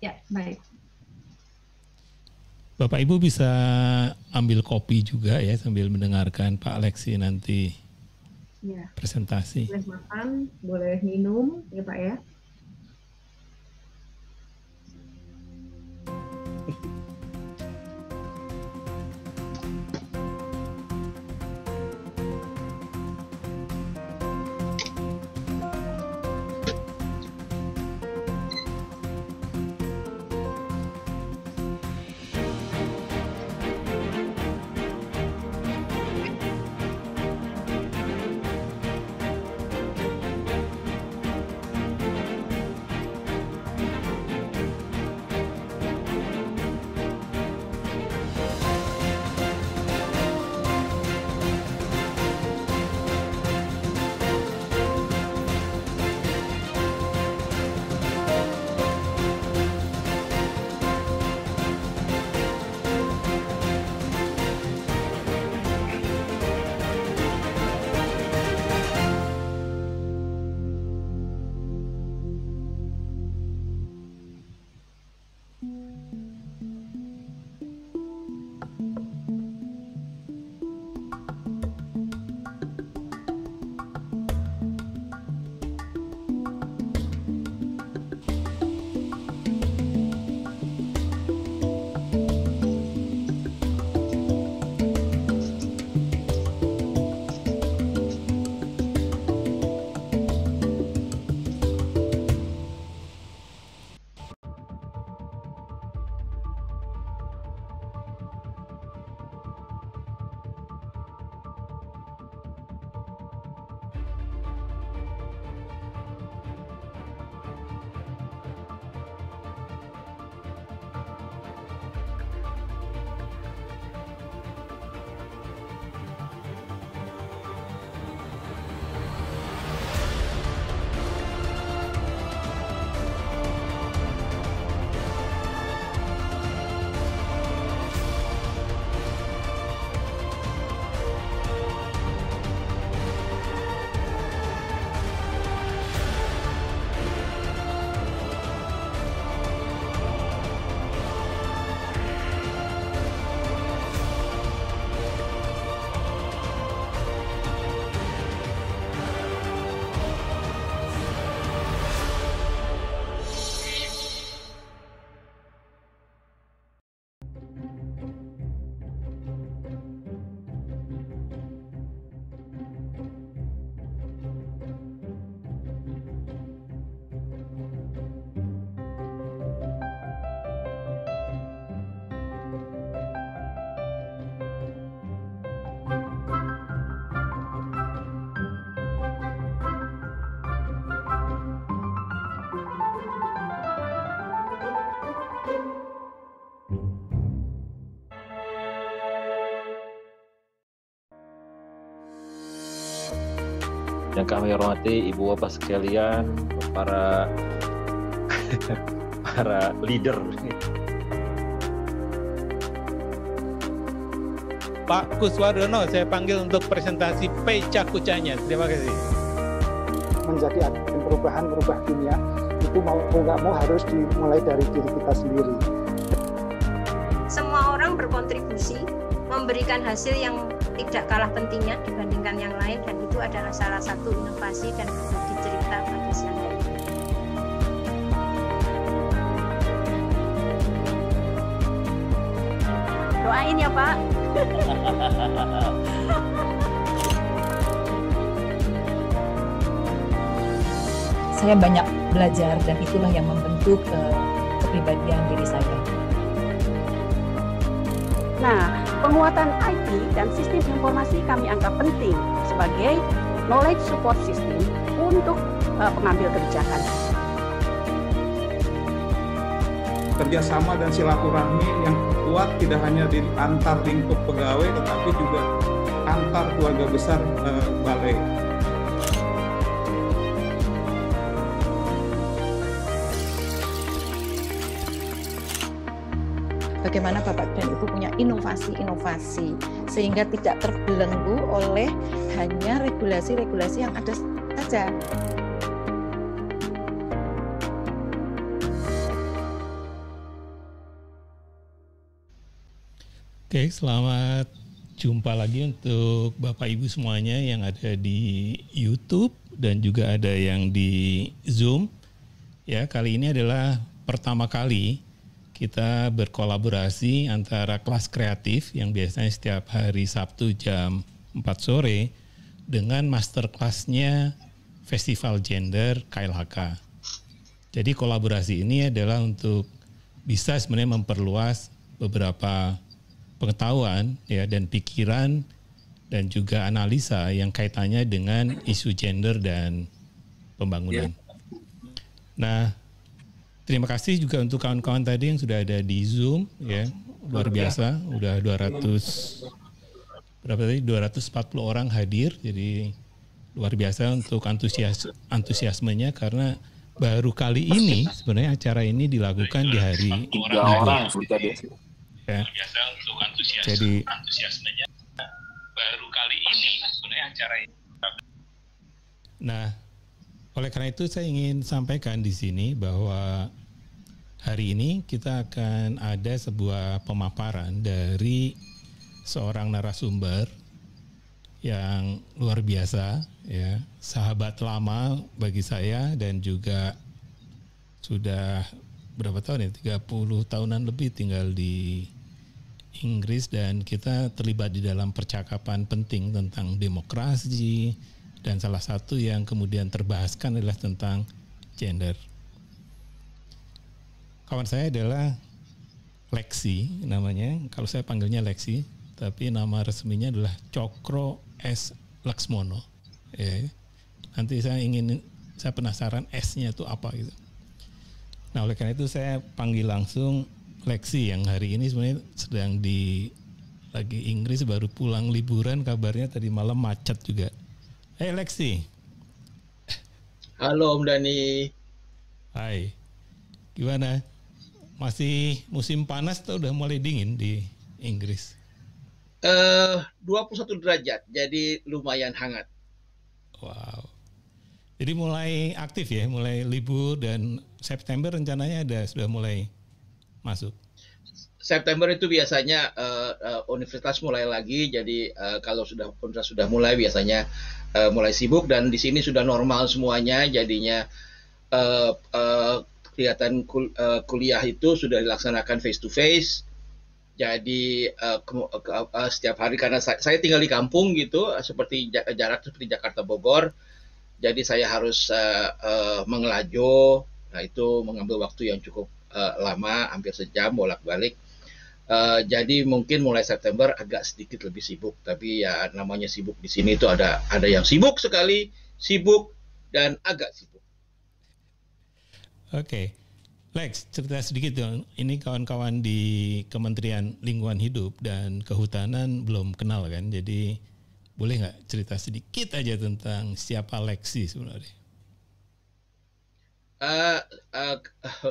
Ya, baik. Bapak Ibu bisa ambil kopi juga ya sambil mendengarkan Pak Alexi nanti ya. presentasi. Boleh makan, boleh minum, ya Pak ya. Thank you. yang kami hormati ibu bapak sekalian, para para leader. Pak Kuswardono, saya panggil untuk presentasi pecah Kucanya. Terima kasih. Menjadi agen perubahan merubah dunia itu mau nggak mau harus dimulai dari diri kita sendiri. Semua orang berkontribusi, memberikan hasil yang tidak kalah pentingnya dibandingkan yang lain dan adalah salah satu inovasi dan berbagi cerita bagi saya. Doain ya Pak. saya banyak belajar dan itulah yang membentuk eh, kepribadian diri saya. Nah, penguatan IT dan sistem informasi kami anggap penting sebagai knowledge support system untuk uh, pengambil kebijakan. Kerjasama dan silaturahmi yang kuat tidak hanya di antar lingkup pegawai tetapi juga antar keluarga besar uh, balai. bagaimana Bapak dan Ibu punya inovasi-inovasi sehingga tidak terbelenggu oleh hanya regulasi-regulasi yang ada saja. Oke, selamat jumpa lagi untuk Bapak Ibu semuanya yang ada di YouTube dan juga ada yang di Zoom. Ya, kali ini adalah pertama kali kita berkolaborasi antara kelas kreatif yang biasanya setiap hari Sabtu jam 4 sore dengan masterclassnya Festival Gender KLHK. Jadi kolaborasi ini adalah untuk bisa sebenarnya memperluas beberapa pengetahuan ya dan pikiran dan juga analisa yang kaitannya dengan isu gender dan pembangunan. Nah, terima kasih juga untuk kawan-kawan tadi yang sudah ada di Zoom ya. Luar biasa, udah 200 berapa tadi 240 orang hadir jadi luar biasa untuk antusias antusiasmenya karena baru kali ini sebenarnya acara ini dilakukan di hari Minggu. Ya. Jadi antusiasmenya baru kali ini sebenarnya acara ini. Nah, oleh karena itu saya ingin sampaikan di sini bahwa hari ini kita akan ada sebuah pemaparan dari seorang narasumber yang luar biasa ya sahabat lama bagi saya dan juga sudah berapa tahun ya 30 tahunan lebih tinggal di Inggris dan kita terlibat di dalam percakapan penting tentang demokrasi dan salah satu yang kemudian terbahaskan adalah tentang gender. Kawan saya adalah Lexi namanya, kalau saya panggilnya Lexi, tapi nama resminya adalah Cokro S Laksmono. Ya. Nanti saya ingin saya penasaran S-nya itu apa gitu. Nah, oleh karena itu saya panggil langsung Lexi yang hari ini sebenarnya sedang di lagi Inggris baru pulang liburan kabarnya tadi malam macet juga. Hey eh, Lexi. Halo Om Dani. Hai. Gimana? Masih musim panas atau udah mulai dingin di Inggris? Eh, uh, 21 derajat, jadi lumayan hangat. Wow. Jadi mulai aktif ya, mulai libur dan September rencananya ada sudah mulai masuk. September itu biasanya uh, uh, universitas mulai lagi, jadi uh, kalau sudah universitas sudah mulai biasanya uh, mulai sibuk dan di sini sudah normal semuanya, jadinya uh, uh, kelihatan kul uh, kuliah itu sudah dilaksanakan face to face jadi uh, ke, uh, setiap hari karena saya, saya tinggal di kampung gitu seperti jarak seperti Jakarta Bogor jadi saya harus uh, eh, uh, mengelajo nah itu mengambil waktu yang cukup uh, lama hampir sejam bolak-balik uh, jadi mungkin mulai September agak sedikit lebih sibuk tapi ya namanya sibuk di sini itu ada ada yang sibuk sekali sibuk dan agak sibuk oke okay. Lex, cerita sedikit dong. Ini kawan-kawan di Kementerian Lingkungan Hidup dan Kehutanan belum kenal kan, jadi boleh nggak cerita sedikit aja tentang siapa Lexi sebenarnya? Uh, uh, Oke,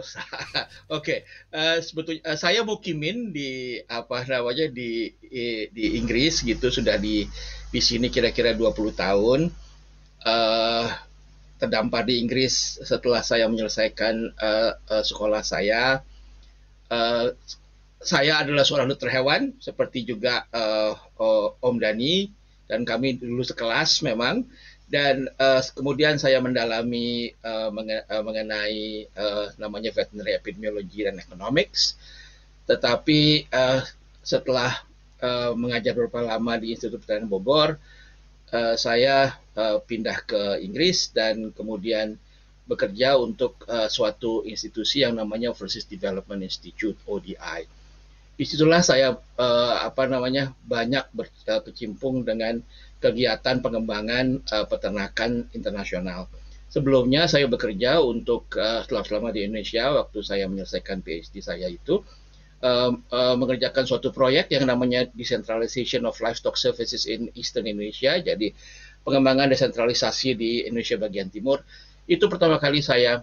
okay. uh, eh, sebetulnya uh, saya mukimin di apa namanya di di Inggris gitu sudah di di sini kira-kira 20 tahun. Uh, terdampar di Inggris setelah saya menyelesaikan uh, uh, sekolah saya. Uh, saya adalah seorang dokter hewan seperti juga uh, uh, Om Dani dan kami dulu sekelas memang dan uh, kemudian saya mendalami uh, mengenai, uh, mengenai uh, namanya veterinary epidemiology dan economics tetapi uh, setelah uh, mengajar beberapa lama di Institut Pertanian Bogor uh, saya Eh, pindah ke Inggris dan kemudian bekerja untuk uh, suatu institusi yang namanya Overseas Development Institute ODI. Disitulah saya uh, apa namanya banyak berkecimpung dengan kegiatan pengembangan uh, peternakan internasional. Sebelumnya saya bekerja untuk uh, selama, selama di Indonesia waktu saya menyelesaikan PhD saya itu uh, uh, mengerjakan suatu proyek yang namanya decentralization of livestock services in Eastern Indonesia. Jadi pengembangan desentralisasi di Indonesia bagian timur. Itu pertama kali saya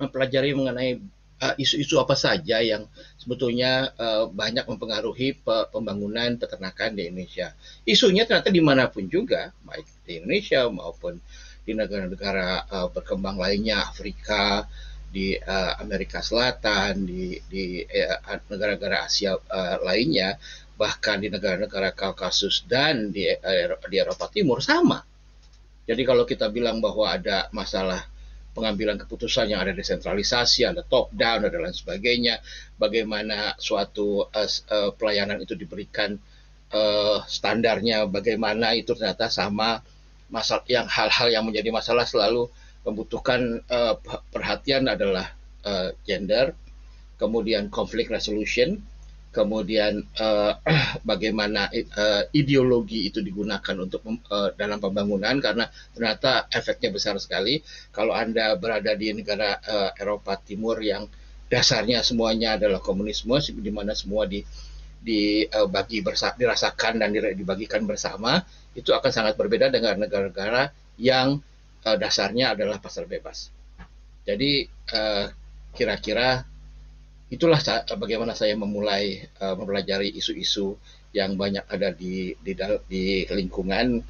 mempelajari mengenai eh, isu-isu uh, apa saja yang sebetulnya uh, banyak mempengaruhi pe pembangunan peternakan di Indonesia. Isunya ternyata dimanapun juga, baik di Indonesia maupun di negara-negara uh, berkembang lainnya, Afrika, di uh, Amerika Selatan, di negara-negara Asia uh, lainnya, bahkan di negara-negara Kaukasus dan di, eh, di Eropa Timur sama. Jadi kalau kita bilang bahwa ada masalah pengambilan keputusan yang ada desentralisasi, ada top down, ada lain sebagainya, bagaimana suatu uh, pelayanan itu diberikan uh, standarnya, bagaimana itu ternyata sama masalah yang hal-hal yang menjadi masalah selalu membutuhkan uh, perhatian adalah uh, gender, kemudian konflik resolution, kemudian uh, bagaimana uh, ideologi itu digunakan untuk uh, dalam pembangunan karena ternyata efeknya besar sekali kalau anda berada di negara uh, Eropa Timur yang dasarnya semuanya adalah komunisme di mana semua di dibagi bersa dirasakan dan dibagikan bersama itu akan sangat berbeda dengan negara-negara yang uh, dasarnya adalah pasar bebas jadi uh, kira -kira itulah bagaimana saya memulai uh, mempelajari isu-isu yang banyak ada di di, di lingkungan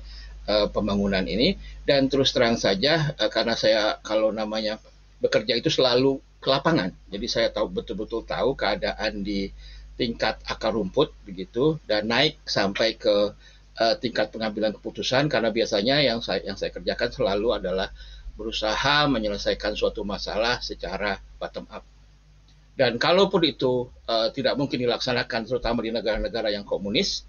uh, pembangunan ini dan terus terang saja uh, karena saya kalau namanya bekerja itu selalu ke lapangan jadi saya tahu betul-betul tahu keadaan di tingkat akar rumput begitu dan naik sampai ke uh, tingkat pengambilan keputusan karena biasanya yang saya yang saya kerjakan selalu adalah berusaha menyelesaikan suatu masalah secara bottom up dan kalaupun itu uh, tidak mungkin dilaksanakan, terutama di negara-negara yang komunis,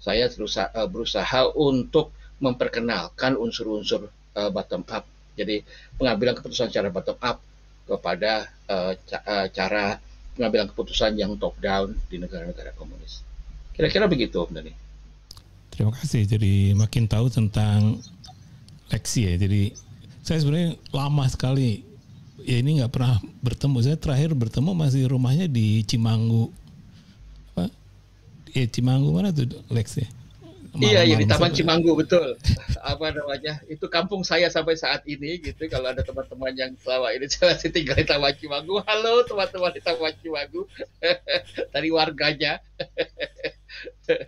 saya berusaha, uh, eh, berusaha untuk memperkenalkan unsur-unsur uh, bottom up. Jadi pengambilan keputusan secara bottom up kepada uh, ca uh, cara pengambilan keputusan yang top down di negara-negara komunis. Kira-kira begitu, Om Dani. Terima kasih. Jadi makin tahu tentang Lexi ya. Jadi saya sebenarnya lama sekali ya ini nggak pernah bertemu. Saya terakhir bertemu masih rumahnya di Cimanggu. Apa? Ya Cimanggu mana tuh Lex ya? Malam, iya, iya di Taman Cimanggu betul. Apa namanya? Itu kampung saya sampai saat ini gitu. Kalau ada teman-teman yang selama ini jelas tinggal di Taman Cimanggu, halo teman-teman di Taman Cimanggu dari warganya. Oke,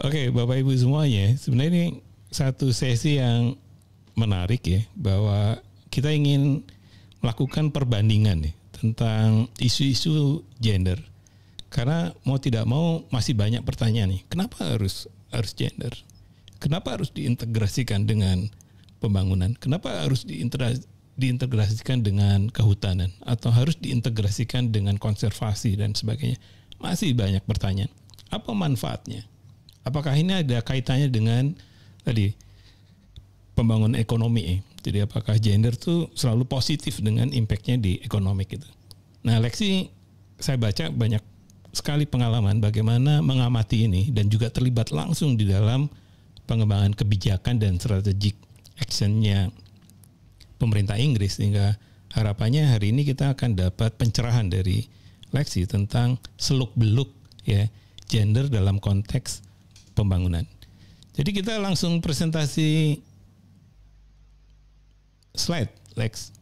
okay, Bapak Ibu semuanya, sebenarnya ini satu sesi yang menarik ya bahwa kita ingin melakukan perbandingan nih tentang isu-isu gender karena mau tidak mau masih banyak pertanyaan nih kenapa harus harus gender kenapa harus diintegrasikan dengan pembangunan kenapa harus diintegrasikan dengan kehutanan atau harus diintegrasikan dengan konservasi dan sebagainya masih banyak pertanyaan apa manfaatnya apakah ini ada kaitannya dengan tadi pembangunan ekonomi. Jadi apakah gender itu selalu positif dengan impactnya di ekonomi gitu. Nah Lexi saya baca banyak sekali pengalaman bagaimana mengamati ini dan juga terlibat langsung di dalam pengembangan kebijakan dan strategik actionnya pemerintah Inggris sehingga harapannya hari ini kita akan dapat pencerahan dari Lexi tentang seluk beluk ya gender dalam konteks pembangunan. Jadi kita langsung presentasi slide, Lex.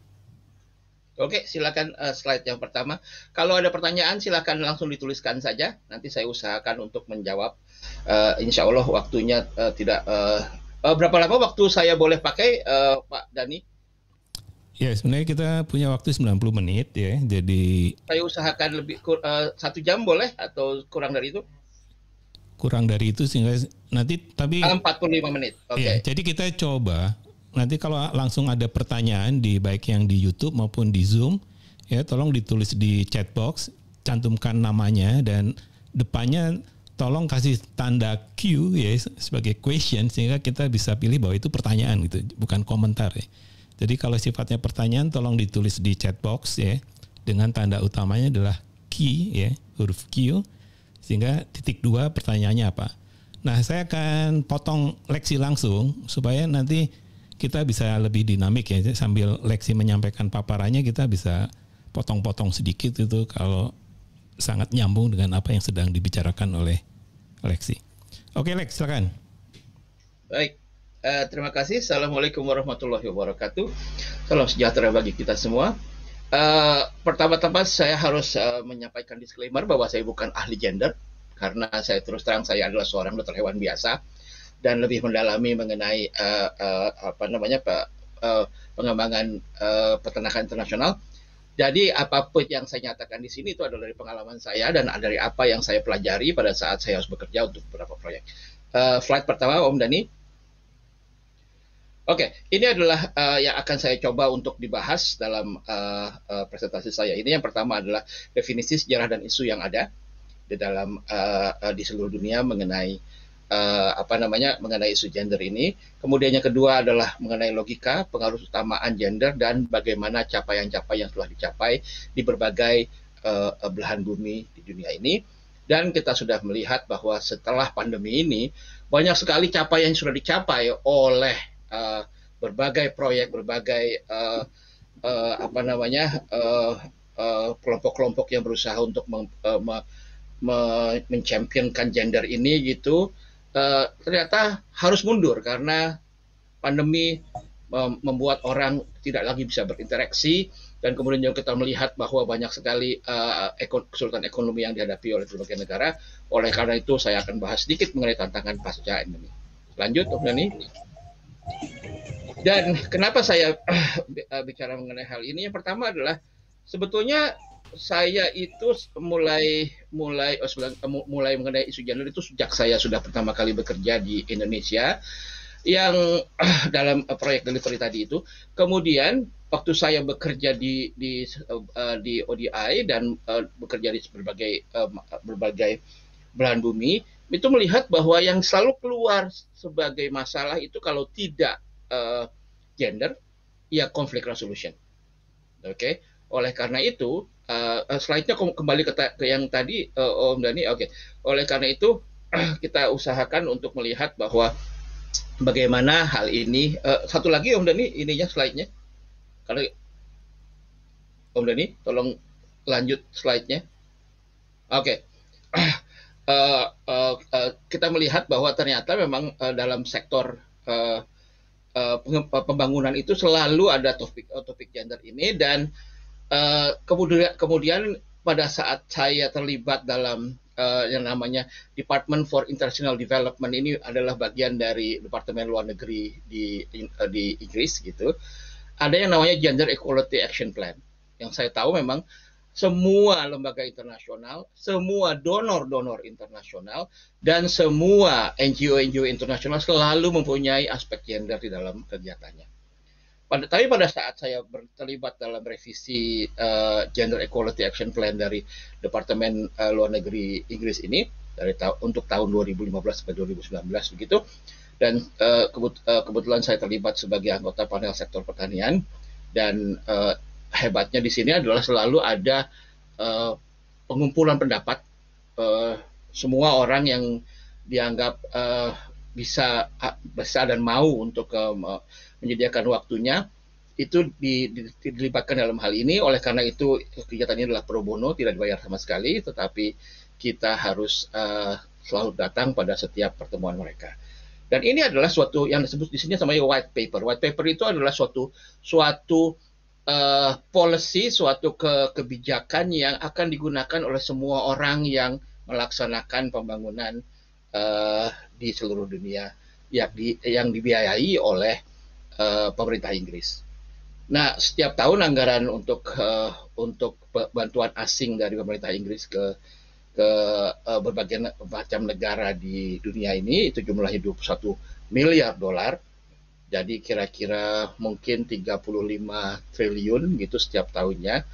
Oke, silakan uh, slide yang pertama. Kalau ada pertanyaan, silakan langsung dituliskan saja. Nanti saya usahakan untuk menjawab. Uh, insya Allah waktunya uh, tidak. Uh, uh, berapa lama waktu saya boleh pakai, uh, Pak Dani? Ya, sebenarnya kita punya waktu 90 menit ya. Jadi saya usahakan lebih uh, satu jam boleh atau kurang dari itu? Kurang dari itu sehingga nanti tapi 45 menit. Oke. Okay. Ya, jadi kita coba nanti kalau langsung ada pertanyaan di baik yang di YouTube maupun di Zoom ya tolong ditulis di chat box cantumkan namanya dan depannya tolong kasih tanda Q ya sebagai question sehingga kita bisa pilih bahwa itu pertanyaan gitu bukan komentar ya. Jadi kalau sifatnya pertanyaan tolong ditulis di chat box ya dengan tanda utamanya adalah Q ya huruf Q sehingga titik dua pertanyaannya apa. Nah saya akan potong leksi langsung supaya nanti kita bisa lebih dinamik ya sambil Lexi menyampaikan paparannya kita bisa potong-potong sedikit itu kalau sangat nyambung dengan apa yang sedang dibicarakan oleh Lexi. Oke Lex, silakan. Baik, uh, terima kasih. Assalamualaikum warahmatullahi wabarakatuh. Salam sejahtera bagi kita semua. Uh, pertama-tama saya harus uh, menyampaikan disclaimer bahwa saya bukan ahli gender karena saya terus terang saya adalah seorang dokter hewan biasa dan lebih mendalami mengenai uh, uh, apa namanya Pak uh, eh, pengembangan uh, peternakan internasional. Jadi apapun yang saya nyatakan di sini itu adalah dari pengalaman saya dan dari apa yang saya pelajari pada saat saya harus bekerja untuk beberapa proyek. Uh, slide pertama Om Dani. Oke, okay, ini adalah uh, yang akan saya coba untuk dibahas dalam uh, uh, presentasi saya. Ini yang pertama adalah definisi sejarah dan isu yang ada di dalam uh, uh, di seluruh dunia mengenai uh, apa namanya mengenai isu gender ini. Kemudian yang kedua adalah mengenai logika pengaruh utamaan gender dan bagaimana capaian-capaian yang telah dicapai di berbagai uh, belahan bumi di dunia ini. Dan kita sudah melihat bahwa setelah pandemi ini banyak sekali capaian yang sudah dicapai oleh uh, berbagai proyek, berbagai uh, uh, apa namanya kelompok-kelompok uh, uh, yang berusaha untuk meng, uh, me, me, gender ini gitu Eh, ternyata harus mundur karena pandemi membuat orang tidak lagi bisa berinteraksi dan kemudian juga kita melihat bahwa banyak sekali eh, kesulitan ekonomi yang dihadapi oleh berbagai negara. Oleh karena itu saya akan bahas sedikit mengenai tantangan pasca endemi. Lanjut, Om Dani. Dan kenapa saya eh, bicara mengenai hal ini? Yang pertama adalah sebetulnya saya itu mulai mulai oh, eh, mulai mengenai isu gender itu sejak saya sudah pertama kali bekerja di Indonesia yang eh, dalam eh, proyek delivery tadi itu. Kemudian waktu saya bekerja di di uh, di ODI dan uh, bekerja di berbagai uh, berbagai belahan bumi itu melihat bahwa yang selalu keluar sebagai masalah itu kalau tidak uh, gender ya konflik resolution. Oke. Okay? Oleh karena itu uh, slide-nya kembali ke, ke yang tadi uh, Om Dani. Oke. Okay. Oleh karena itu kita usahakan untuk melihat bahwa bagaimana hal ini uh, satu lagi Om Dani ininya slide-nya. Kalau Om Dani tolong lanjut slide-nya. Oke. Okay. Uh, uh, uh, kita melihat bahwa ternyata memang uh, dalam sektor uh, pembangunan itu selalu ada topik topik gender ini dan Eh, kemudian kemudian pada saat saya terlibat dalam uh, yang namanya Department for International Development ini adalah bagian dari Departemen Luar Negeri di uh, di Inggris gitu. Ada yang namanya Gender Equality Action Plan. Yang saya tahu memang semua lembaga internasional, semua donor-donor internasional dan semua NGO-NGO internasional selalu mempunyai aspek gender di dalam kegiatannya pada tapi pada saat saya terlibat dalam revisi uh, Gender Equality Action Plan dari Departemen uh, Luar Negeri Inggris ini dari ta untuk tahun 2015 sampai 2019 begitu dan uh, kebut uh, kebetulan saya terlibat sebagai anggota panel sektor pertanian dan uh, hebatnya di sini adalah selalu ada uh, pengumpulan pendapat uh, semua orang yang dianggap uh, bisa ah, besar dan mau untuk uh, menyediakan waktunya itu di, di, dilibatkan dalam hal ini. Oleh karena itu kegiatan ini adalah pro bono, tidak dibayar sama sekali, tetapi kita harus uh, selalu datang pada setiap pertemuan mereka. Dan ini adalah suatu yang disebut di sini namanya white paper. White paper itu adalah suatu suatu uh, policy, suatu ke, kebijakan yang akan digunakan oleh semua orang yang melaksanakan pembangunan uh, di seluruh dunia yang, di, yang dibiayai oleh uh, pemerintah Inggris. Nah, setiap tahun anggaran untuk uh, untuk bantuan asing dari pemerintah Inggris ke ke uh, berbagai macam negara di dunia ini itu jumlahnya 21 miliar dolar. Jadi kira-kira mungkin 35 triliun gitu setiap tahunnya.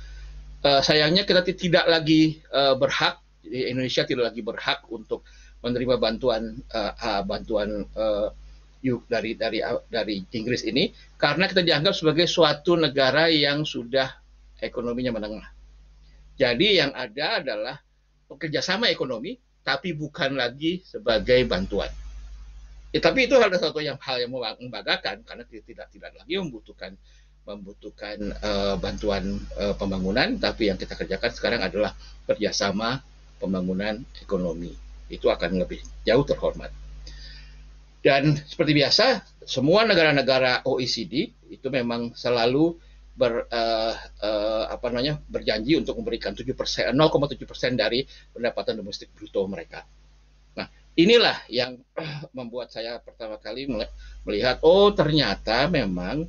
Uh, sayangnya kita tidak lagi uh, berhak Indonesia tidak lagi berhak untuk menerima bantuan uh, bantuan dari dari dari Inggris ini karena kita dianggap sebagai suatu negara yang sudah ekonominya menengah. Jadi yang ada adalah kerjasama ekonomi tapi bukan lagi sebagai bantuan. Ya, tapi itu adalah satu yang hal yang membanggakan karena tidak tidak lagi membutuhkan membutuhkan uh, bantuan uh, pembangunan, tapi yang kita kerjakan sekarang adalah kerjasama pembangunan ekonomi. Itu akan lebih jauh terhormat. Dan seperti biasa, semua negara-negara OECD itu memang selalu ber, uh, uh, apa namanya, berjanji untuk memberikan 7 0,7 eh, persen dari pendapatan domestik bruto mereka. Nah, inilah yang membuat saya pertama kali melihat, oh ternyata memang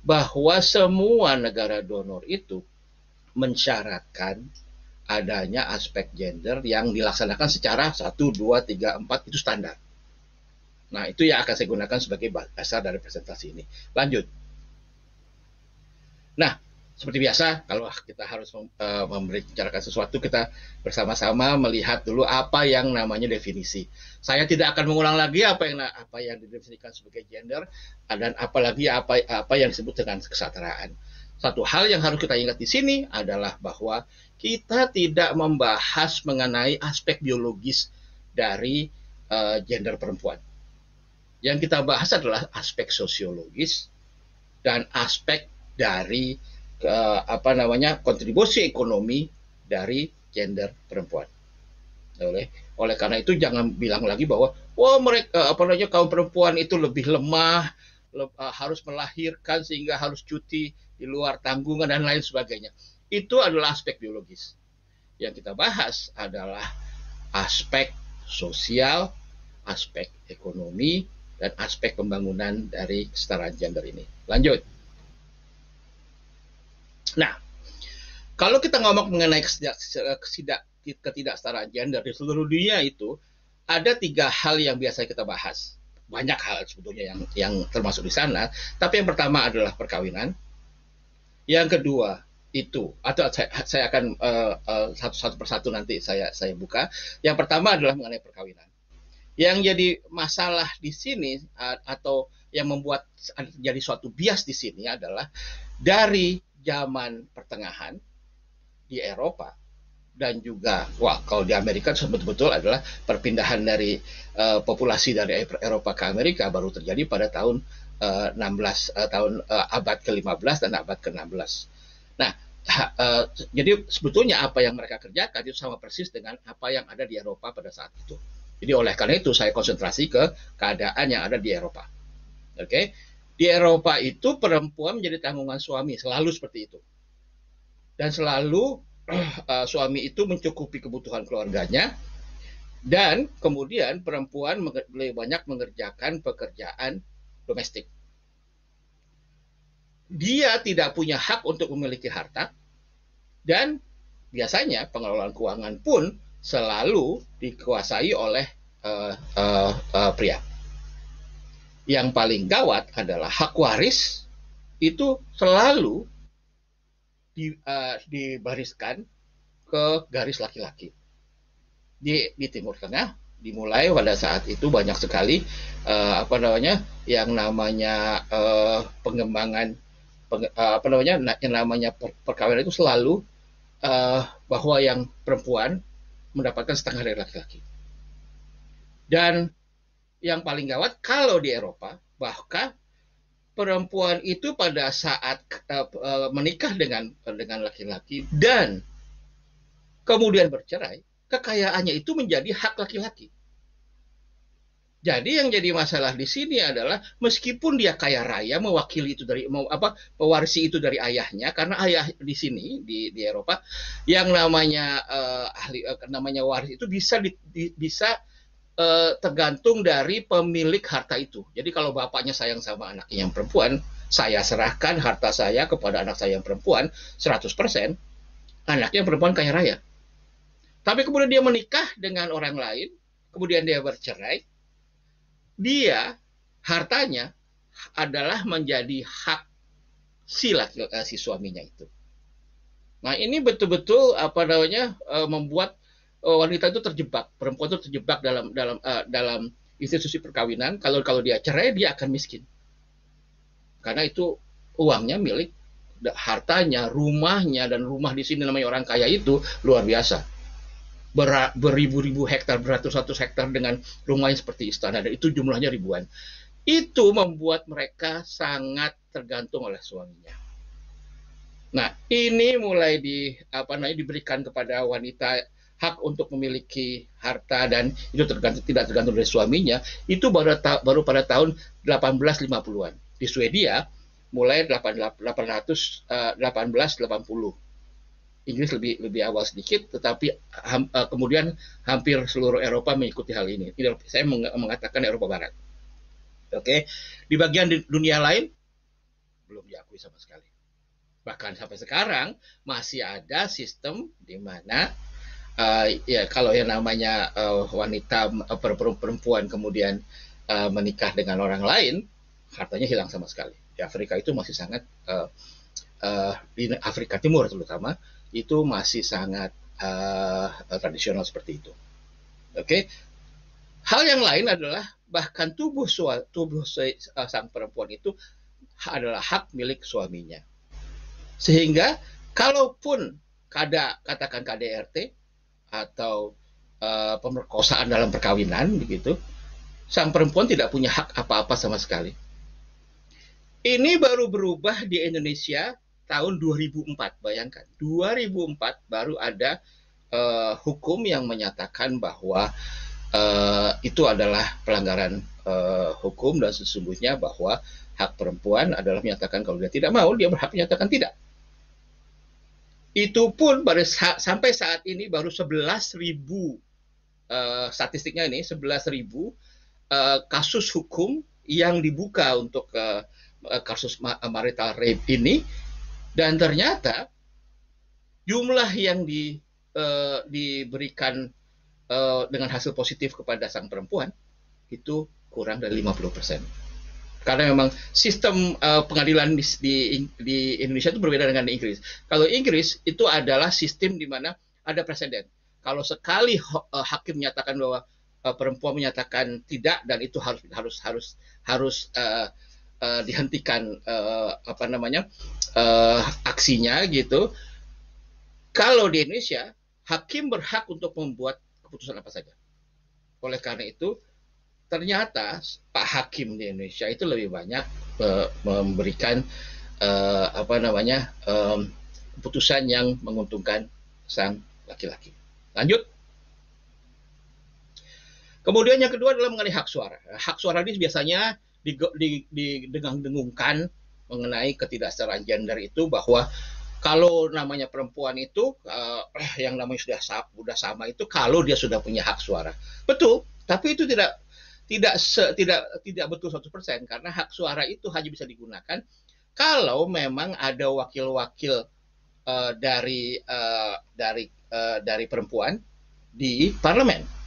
bahwa semua negara donor itu mensyaratkan adanya aspek gender yang dilaksanakan secara 1, 2, 3, 4 itu standar. Nah, itu yang akan saya gunakan sebagai dasar dari presentasi ini. Lanjut. Nah, seperti biasa, kalau kita harus e, membicarakan sesuatu, kita bersama-sama melihat dulu apa yang namanya definisi. Saya tidak akan mengulang lagi apa yang apa yang didefinisikan sebagai gender dan apalagi apa apa yang disebut dengan kesetaraan. Satu hal yang harus kita ingat di sini adalah bahwa kita tidak membahas mengenai aspek biologis dari e, gender perempuan. Yang kita bahas adalah aspek sosiologis dan aspek dari ke, eh, apa namanya kontribusi ekonomi dari gender perempuan. Oleh oleh karena itu jangan bilang lagi bahwa wah mereka eh, apa namanya kaum perempuan itu lebih lemah, le, eh, harus melahirkan sehingga harus cuti di luar tanggungan dan lain sebagainya. Itu adalah aspek biologis. Yang kita bahas adalah aspek sosial, aspek ekonomi, dan aspek pembangunan dari kesetaraan gender ini. Lanjut. Nah, kalau kita ngomong mengenai ketidaksetaraan gender di seluruh dunia itu, ada tiga hal yang biasa kita bahas. Banyak hal sebetulnya yang, yang termasuk di sana. Tapi yang pertama adalah perkawinan. Yang kedua itu atau saya, saya akan uh, eh, uh, eh, satu satu persatu nanti saya saya buka. Yang pertama adalah mengenai perkawinan. Yang jadi masalah di sini atau yang membuat jadi suatu bias di sini adalah dari zaman pertengahan di Eropa dan juga wah kalau di Amerika betul-betul adalah perpindahan dari uh, populasi dari Eropa ke Amerika baru terjadi pada tahun uh, 16 uh, tahun uh, abad ke-15 dan abad ke-16. Nah, ha, uh, jadi sebetulnya apa yang mereka kerjakan itu sama persis dengan apa yang ada di Eropa pada saat itu. Jadi oleh karena itu saya konsentrasi ke keadaan yang ada di Eropa. Oke. Okay? Di Eropa itu perempuan menjadi tanggungan suami, selalu seperti itu. Dan selalu uh, suami itu mencukupi kebutuhan keluarganya dan kemudian perempuan lebih banyak mengerjakan pekerjaan domestik. Dia tidak punya hak untuk memiliki harta dan biasanya pengelolaan keuangan pun selalu dikuasai oleh uh, uh, uh, pria. Yang paling gawat adalah hak waris itu selalu di, uh, dibariskan ke garis laki-laki. Di, di Timur Tengah dimulai pada saat itu banyak sekali uh, apa namanya yang namanya uh, pengembangan peng, uh, apa namanya yang namanya per, perkawinan itu selalu uh, bahwa yang perempuan mendapatkan setengah dari laki-laki. Dan yang paling gawat kalau di Eropa bahkan perempuan itu pada saat eh, eh, menikah dengan dengan laki-laki dan kemudian bercerai, kekayaannya itu menjadi hak laki-laki. Jadi yang jadi masalah di sini adalah meskipun dia kaya raya mewakili itu dari mau apa pewarisi itu dari ayahnya karena ayah di sini di di Eropa yang namanya uh, ahli uh, namanya waris itu bisa di, di, bisa uh, tergantung dari pemilik harta itu. Jadi kalau bapaknya sayang sama anaknya yang perempuan, saya serahkan harta saya kepada anak saya yang perempuan 100%, anaknya perempuan kaya raya. Tapi kemudian dia menikah dengan orang lain, kemudian dia bercerai, dia hartanya adalah menjadi hak si laki eh, si suaminya itu. Nah ini betul-betul apa namanya eh, membuat eh, wanita itu terjebak, perempuan itu terjebak dalam dalam dalam institusi perkawinan. Kalau kalau dia cerai dia akan miskin, karena itu uangnya milik hartanya, rumahnya dan rumah di sini namanya orang kaya itu luar biasa beribu-ribu hektar, beratus-ratus hektar dengan rumah yang seperti istana dan itu jumlahnya ribuan. Itu membuat mereka sangat tergantung oleh suaminya. Nah, ini mulai di apa namanya diberikan kepada wanita hak untuk memiliki harta dan itu tergantung tidak tergantung dari suaminya itu baru ta, baru pada tahun 1850-an di Swedia mulai 1880 Inggris lebih lebih awal sedikit, tetapi ham, uh, kemudian hampir seluruh Eropa mengikuti hal ini. Saya meng, mengatakan Eropa Barat. Oke, okay? di bagian dunia lain belum diakui sama sekali. Bahkan sampai sekarang masih ada sistem di mana uh, ya kalau yang namanya uh, wanita uh, perempuan kemudian uh, menikah dengan orang lain, hartanya hilang sama sekali. Di Afrika itu masih sangat uh, uh, di Afrika Timur terutama itu masih sangat uh, tradisional seperti itu. Oke. Okay? Hal yang lain adalah bahkan tubuh tubuh eh, sang perempuan itu adalah hak milik suaminya. Sehingga kalaupun kada katakan KDRT atau uh, pemerkosaan dalam perkawinan begitu, sang perempuan tidak punya hak apa-apa sama sekali. Ini baru berubah di Indonesia tahun 2004 bayangkan 2004 baru ada uh, hukum yang menyatakan bahwa uh, itu adalah pelanggaran uh, hukum dan sesungguhnya bahwa hak perempuan adalah menyatakan kalau dia tidak mau dia berhak menyatakan tidak itu pun pada sa sampai saat ini baru 11.000 ribu uh, statistiknya ini 11.000 ribu uh, kasus hukum yang dibuka untuk uh, kasus marital rape ini dan ternyata jumlah yang di, uh, diberikan uh, dengan hasil positif kepada sang perempuan itu kurang dari 50%. Karena memang sistem uh, pengadilan di, di, di Indonesia itu berbeda dengan di Inggris. Kalau Inggris itu adalah sistem di mana ada presiden. Kalau sekali uh, hakim menyatakan bahwa uh, perempuan menyatakan tidak dan itu harus harus harus harus uh, uh, dihentikan uh, apa namanya uh, aksinya gitu. Kalau di Indonesia hakim berhak untuk membuat keputusan apa saja. Oleh karena itu ternyata Pak Hakim di Indonesia itu lebih banyak uh, memberikan uh, apa namanya um, keputusan yang menguntungkan sang laki-laki. Lanjut. Kemudian yang kedua adalah mengenai hak suara. Hak suara ini biasanya didengung-dengungkan mengenai ketidaksetaraan gender itu bahwa kalau namanya perempuan itu uh, yang namanya sudah sudah sama itu kalau dia sudah punya hak suara. Betul, tapi itu tidak tidak se, tidak tidak betul 100% karena hak suara itu hanya bisa digunakan kalau memang ada wakil-wakil uh, dari uh, dari uh, dari perempuan di parlemen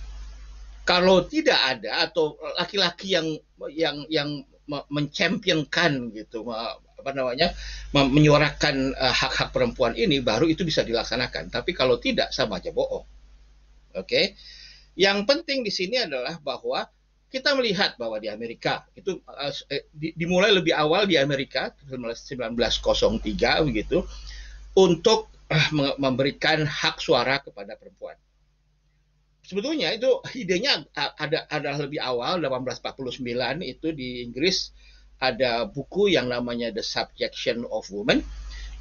kalau tidak ada atau laki-laki yang yang yang mencampionkan gitu apa namanya menyuarakan eh, hak-hak perempuan ini baru itu bisa dilaksanakan tapi kalau tidak sama aja bohong oke okay? yang penting di sini adalah bahwa kita melihat bahwa di Amerika itu eh, eh, dimulai lebih awal di Amerika 1903 begitu untuk memberikan hak suara kepada perempuan sebetulnya itu idenya ada adalah lebih awal 1849 itu di Inggris ada buku yang namanya The Subjection of Women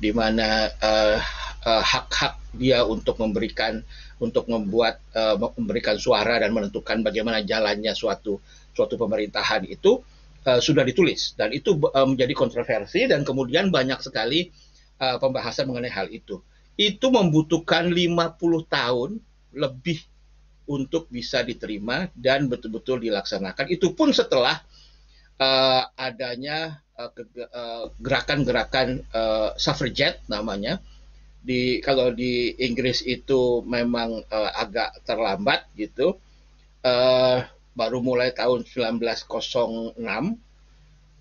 di mana uh, uh, hak-hak dia untuk memberikan untuk membuat uh, memberikan suara dan menentukan bagaimana jalannya suatu suatu pemerintahan itu uh, sudah ditulis dan itu uh, menjadi kontroversi dan kemudian banyak sekali uh, pembahasan mengenai hal itu. Itu membutuhkan 50 tahun lebih untuk bisa diterima dan betul-betul dilaksanakan. Itu pun setelah uh, adanya eh, eh, gerakan-gerakan uh, uh, suffragette namanya di kalau di Inggris itu memang uh, agak terlambat gitu uh, baru mulai tahun 1906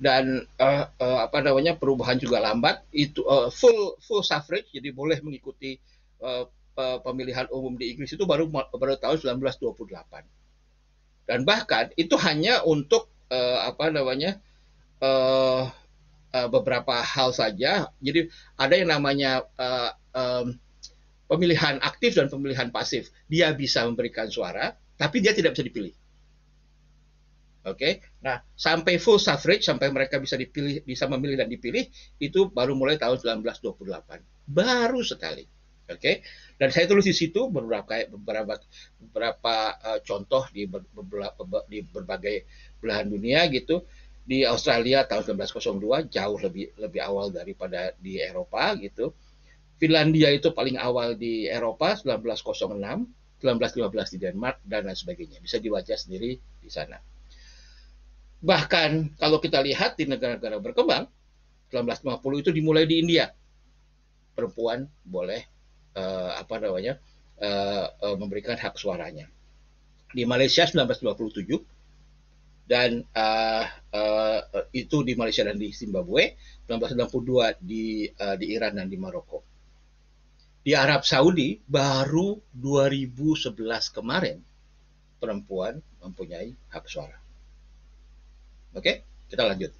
dan uh, uh, apa namanya perubahan juga lambat itu uh, full full suffrage jadi boleh mengikuti uh, pemilihan umum di Inggris itu baru baru tahun 1928 dan bahkan itu hanya untuk uh, apa namanya uh, beberapa hal saja jadi ada yang namanya uh, um, pemilihan aktif dan pemilihan pasif dia bisa memberikan suara tapi dia tidak bisa dipilih Oke, okay? nah sampai full suffrage sampai mereka bisa dipilih, bisa memilih dan dipilih itu baru mulai tahun 1928, baru sekali. Oke. Okay? Dan saya tulis di situ beberapa beberapa beberapa uh, contoh di, ber, di berbagai belahan dunia gitu. Di Australia tahun 1902 jauh lebih lebih awal daripada di Eropa gitu. Finlandia itu paling awal di Eropa 1906, 1915 di Denmark dan lain sebagainya. Bisa diwajah sendiri di sana. Bahkan kalau kita lihat di negara-negara berkembang, 1950 itu dimulai di India. Perempuan boleh uh, apa namanya uh, uh, memberikan hak suaranya di Malaysia 1927 dan uh, uh, itu di Malaysia dan di Zimbabwe 1962 di uh, di Iran dan di Maroko di Arab Saudi baru 2011 kemarin perempuan mempunyai hak suara oke okay? kita lanjut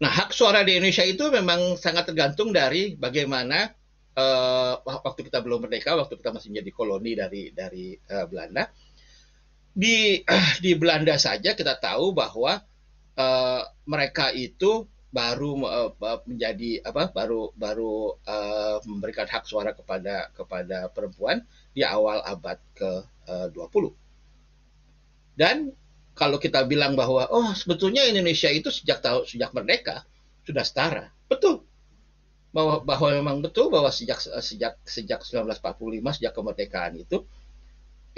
Nah, hak suara di Indonesia itu memang sangat tergantung dari bagaimana uh, waktu kita belum merdeka, waktu kita masih menjadi koloni dari dari uh, Belanda. Di uh, di Belanda saja kita tahu bahwa uh, mereka itu baru uh, menjadi apa baru baru uh, memberikan hak suara kepada kepada perempuan di awal abad ke-20. Dan kalau kita bilang bahwa oh sebetulnya Indonesia itu sejak tahu sejak merdeka sudah setara. Betul bahwa, bahwa memang betul bahwa sejak sejak sejak 1945 sejak kemerdekaan itu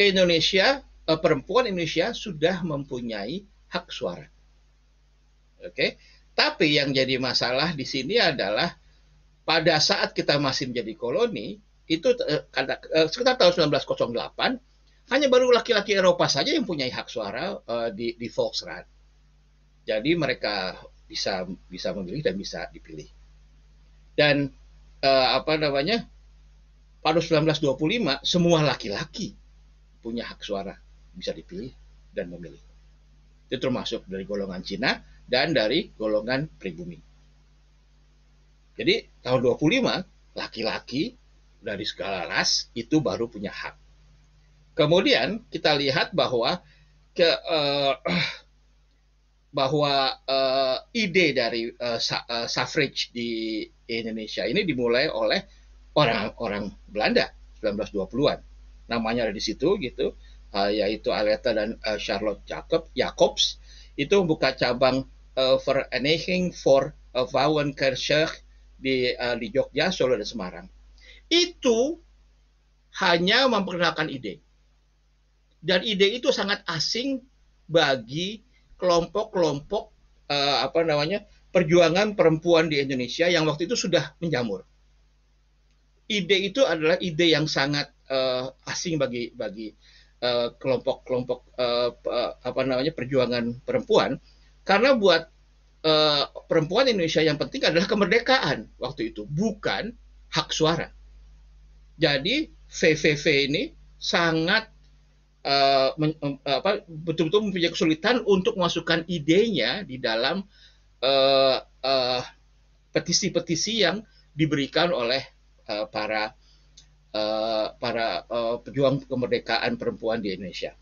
Indonesia eh, perempuan Indonesia sudah mempunyai hak suara. Oke. Tapi yang jadi masalah di sini adalah pada saat kita masih menjadi koloni itu eh, eh, sekitar tahun 1908 hanya baru laki-laki Eropa saja yang punya hak suara di di Volksrat Jadi mereka bisa bisa memilih dan bisa dipilih dan uh, apa namanya pada 1925 semua laki-laki punya hak suara bisa dipilih dan memilih itu termasuk dari golongan Cina dan dari golongan pribumi jadi tahun 25 laki-laki dari segala ras itu baru punya hak kemudian kita lihat bahwa ke uh, bahwa uh, ide dari uh, suffrage di Indonesia ini dimulai oleh orang-orang Belanda 1920-an. Namanya ada di situ gitu, uh, yaitu Aleta dan uh, Charlotte Jacob Jacobs itu membuka cabang uh, anything for Vauwen Vrouwenkirche di uh, di Jogja, Solo dan Semarang. Itu hanya memperkenalkan ide. Dan ide itu sangat asing bagi kelompok-kelompok uh, apa namanya perjuangan perempuan di Indonesia yang waktu itu sudah menjamur. Ide itu adalah ide yang sangat uh, asing bagi bagi eh, kelompok-kelompok uh, apa namanya perjuangan perempuan karena buat perempuan Indonesia yang penting adalah kemerdekaan waktu itu bukan hak suara. Jadi VVV ini sangat uh, men, uh, mempunyai kesulitan untuk memasukkan idenya di dalam uh, uh, petisi-petisi yang diberikan oleh uh, para uh, para uh, pejuang kemerdekaan perempuan di Indonesia.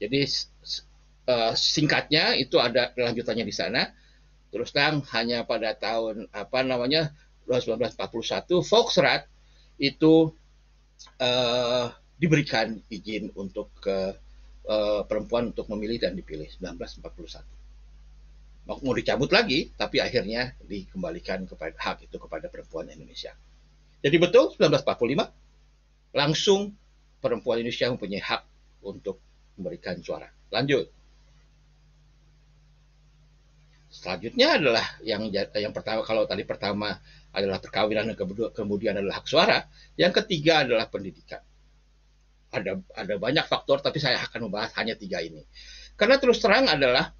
Jadi uh, singkatnya itu ada kelanjutannya di sana. Terus terang hanya pada tahun apa namanya 1941 Foxrat itu uh, diberikan izin untuk ke uh, perempuan untuk memilih dan dipilih 1941. Mau, mau dicabut lagi, tapi akhirnya dikembalikan kepada hak itu kepada perempuan Indonesia. Jadi betul 1945 langsung perempuan Indonesia mempunyai hak untuk memberikan suara. Lanjut. Selanjutnya adalah yang yang pertama kalau tadi pertama adalah perkawinan kemudian adalah hak suara, yang ketiga adalah pendidikan ada ada banyak faktor tapi saya akan membahas hanya tiga ini. Karena terus terang adalah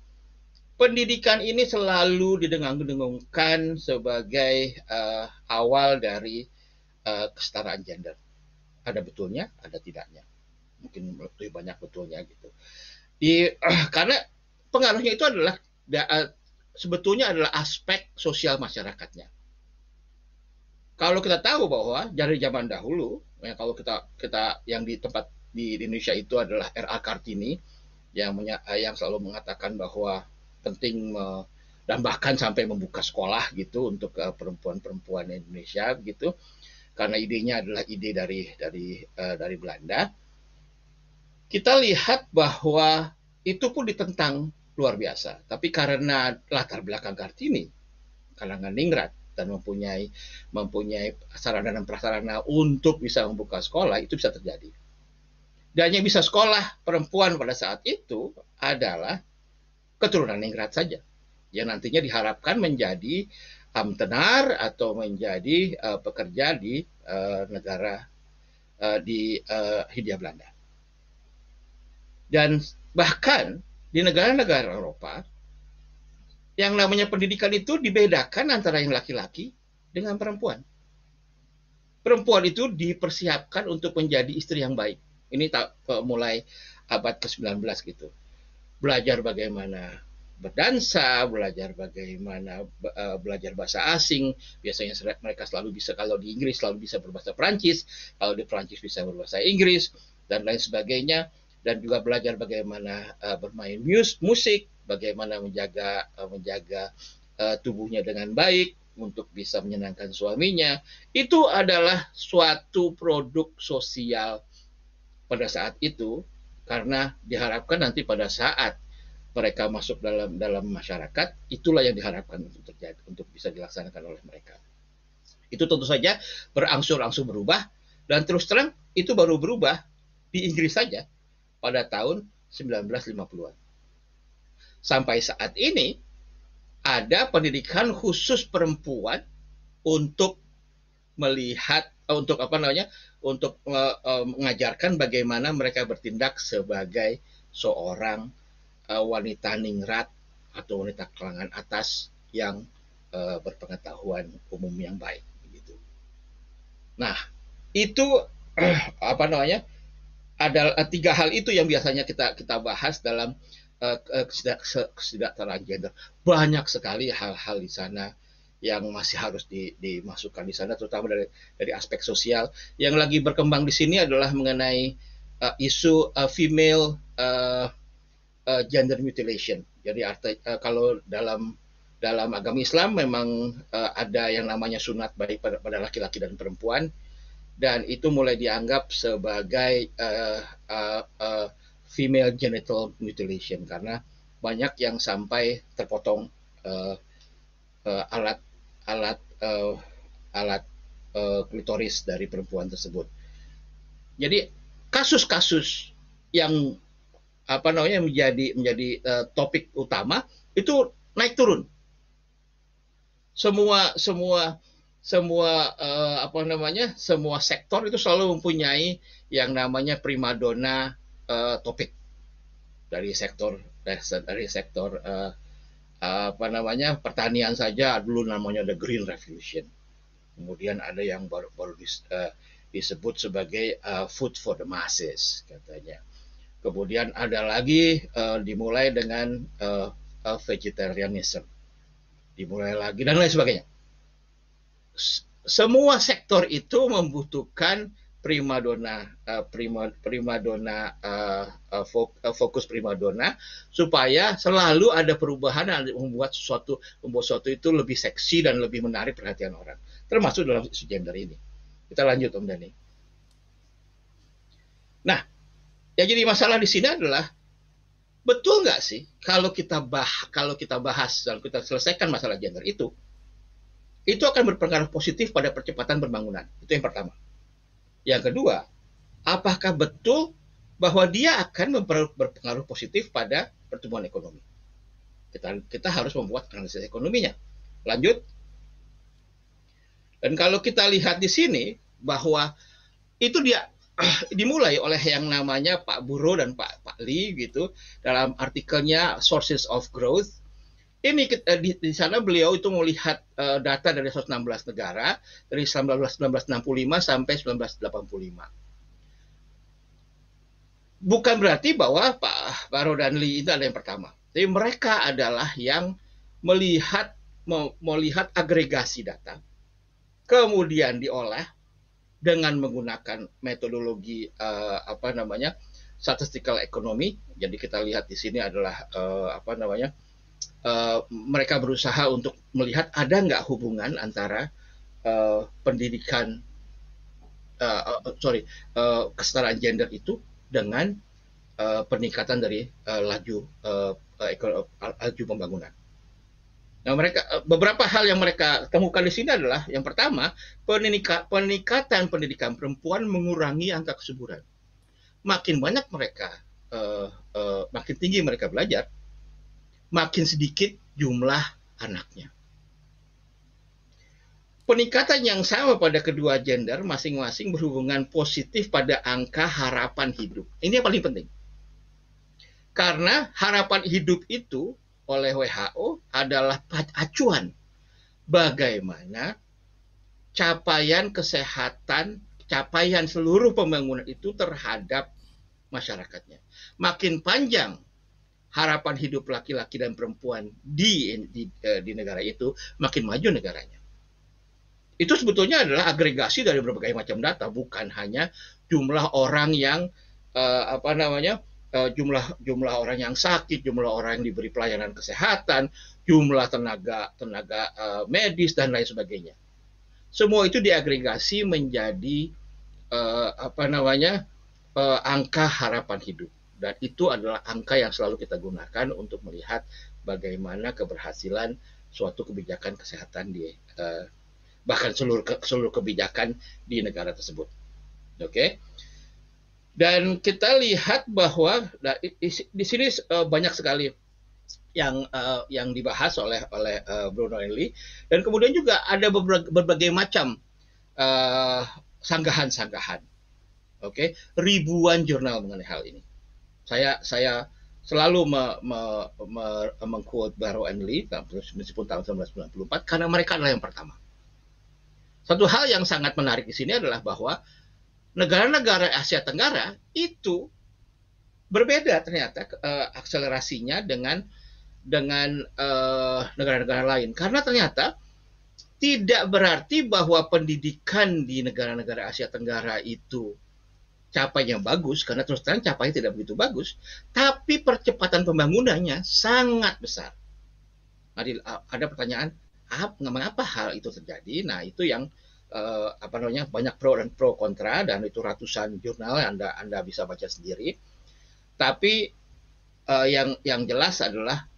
pendidikan ini selalu didengung-dengungkan sebagai uh, awal dari uh, kesetaraan gender. Ada betulnya, ada tidaknya. Mungkin lebih banyak betulnya gitu. Di uh, karena pengaruhnya itu adalah da, uh, sebetulnya adalah aspek sosial masyarakatnya. Kalau kita tahu bahwa dari zaman dahulu, ya kalau kita kita yang di tempat di Indonesia itu adalah RA Kartini yang eh, yang selalu mengatakan bahwa penting me, dan bahkan sampai membuka sekolah gitu untuk eh, perempuan-perempuan Indonesia gitu karena idenya adalah ide dari dari eh, dari Belanda kita lihat bahwa itu pun ditentang luar biasa tapi karena latar belakang Kartini kalangan Ningrat dan mempunyai mempunyai sarana dan prasarana untuk bisa membuka sekolah itu bisa terjadi dan yang bisa sekolah perempuan pada saat itu adalah keturunan ningrat saja yang nantinya diharapkan menjadi amtenar eh, atau menjadi uh, pekerja di uh, negara uh, di uh, Hindia Belanda. Dan bahkan di negara-negara Eropa yang namanya pendidikan itu dibedakan antara yang laki-laki dengan perempuan. Perempuan itu dipersiapkan untuk menjadi istri yang baik ini tak mulai abad ke-19 gitu. Belajar bagaimana berdansa, belajar bagaimana eh, belajar bahasa asing. Biasanya mereka selalu bisa kalau di Inggris selalu bisa berbahasa Prancis, kalau di Prancis bisa berbahasa Inggris dan lain sebagainya dan juga belajar bagaimana uh, bermain mus musik, bagaimana menjaga uh, menjaga uh, tubuhnya dengan baik untuk bisa menyenangkan suaminya. Itu adalah suatu produk sosial pada saat itu karena diharapkan nanti pada saat mereka masuk dalam dalam masyarakat itulah yang diharapkan untuk terjadi untuk bisa dilaksanakan oleh mereka itu tentu saja berangsur-angsur berubah dan terus terang itu baru berubah di Inggris saja pada tahun 1950-an sampai saat ini ada pendidikan khusus perempuan untuk melihat untuk apa namanya untuk eh, eh, mengajarkan bagaimana mereka bertindak sebagai seorang eh, wanita ningrat atau wanita kelangan atas yang berpengetahuan umum yang baik begitu. Nah, itu apa namanya? ada tiga hal itu yang biasanya kita kita bahas dalam uh, kesedak, kesedak, gender. Banyak sekali hal-hal di sana yang masih harus di, dimasukkan di sana, terutama dari dari aspek sosial. Yang lagi berkembang di sini adalah mengenai uh, isu uh, female uh, uh, gender mutilation. Jadi arti, uh, kalau dalam dalam agama Islam memang uh, ada yang namanya sunat baik pada laki-laki dan perempuan dan itu mulai dianggap sebagai uh, uh, uh, female genital mutilation karena banyak yang sampai terpotong uh, uh, alat alat uh, alat uh, klitoris dari perempuan tersebut. Jadi kasus-kasus yang apa namanya menjadi menjadi uh, topik utama itu naik turun. Semua semua semua uh, apa namanya semua sektor itu selalu mempunyai yang namanya primadona uh, topik dari sektor dari sektor uh, apa namanya pertanian saja dulu namanya the Green Revolution. Kemudian ada yang baru, baru dis, uh, disebut sebagai uh, food for the masses katanya. Kemudian ada lagi uh, dimulai dengan uh, uh, vegetarianism, dimulai lagi dan lain sebagainya. semua sektor itu membutuhkan primadona uh, prima dona, uh, uh, fokus primadona supaya selalu ada perubahan yang membuat sesuatu membuat sesuatu itu lebih seksi dan lebih menarik perhatian orang termasuk dalam isu gender ini kita lanjut om Dani nah ya jadi masalah di sini adalah betul nggak sih kalau kita bah kalau kita bahas kalau kita selesaikan masalah gender itu itu akan berpengaruh positif pada percepatan pembangunan itu yang pertama yang kedua, apakah betul bahwa dia akan berpengaruh positif pada pertumbuhan ekonomi? Kita, kita harus membuat analisis ekonominya. Lanjut. Dan kalau kita lihat di sini bahwa itu dia dimulai oleh yang namanya Pak Buro dan Pak Pak Lee gitu dalam artikelnya Sources of Growth ini eh, di, di sana beliau itu melihat uh, data dari 116 negara dari 1965 sampai 1985. Bukan berarti bahwa Pak Baro dan Lee itu ada yang pertama. Tapi mereka adalah yang melihat melihat agregasi data, kemudian diolah dengan menggunakan metodologi uh, apa namanya statistical economy. Jadi kita lihat di sini adalah uh, apa namanya Eh, mereka berusaha untuk melihat ada nggak hubungan antara uh, pendidikan uh, sorry uh, kesetaraan gender itu dengan uh, peningkatan dari uh, laju uh, laju pembangunan. Nah, mereka beberapa hal yang mereka temukan di sini adalah yang pertama, peningkatan pendidikan perempuan mengurangi angka kesuburan. Makin banyak mereka, uh, uh, makin tinggi mereka belajar, makin sedikit jumlah anaknya. Peningkatan yang sama pada kedua gender masing-masing berhubungan positif pada angka harapan hidup. Ini yang paling penting. Karena harapan hidup itu oleh WHO adalah acuan bagaimana capaian kesehatan, capaian seluruh pembangunan itu terhadap masyarakatnya. Makin panjang harapan hidup laki-laki dan perempuan di di, eh, di negara itu makin maju negaranya. Itu sebetulnya adalah agregasi dari berbagai macam data, bukan hanya jumlah orang yang uh, apa namanya uh, jumlah jumlah orang yang sakit, jumlah orang yang diberi pelayanan kesehatan, jumlah tenaga tenaga uh, medis dan lain sebagainya. Semua itu diagregasi menjadi uh, apa namanya uh, angka harapan hidup. Dan itu adalah angka yang selalu kita gunakan untuk melihat bagaimana keberhasilan suatu kebijakan kesehatan di eh, bahkan seluruh ke, seluruh kebijakan di negara tersebut. Oke. Okay? Dan kita lihat bahwa nah, di sini eh, banyak sekali yang eh, yang dibahas oleh oleh eh, Bruno Eli dan kemudian juga ada berbagai, berbagai macam eh, sanggahan-sanggahan. Oke, okay? ribuan jurnal mengenai hal ini. Saya saya selalu me, me, me, mengquote Barrow and Lee meskipun tahun 1994 karena mereka adalah yang pertama. Satu hal yang sangat menarik di sini adalah bahwa negara-negara Asia Tenggara itu berbeda ternyata uh, akselerasinya dengan dengan eh, negara-negara uh, negara -negara lain karena ternyata tidak berarti bahwa pendidikan di negara-negara Asia Tenggara itu yang bagus karena terus terang capainya tidak begitu bagus, tapi percepatan pembangunannya sangat besar. Ada pertanyaan, apa, mengapa hal itu terjadi? Nah itu yang eh, apa namanya banyak pro dan pro kontra dan itu ratusan jurnal anda anda bisa baca sendiri. Tapi eh, yang yang jelas adalah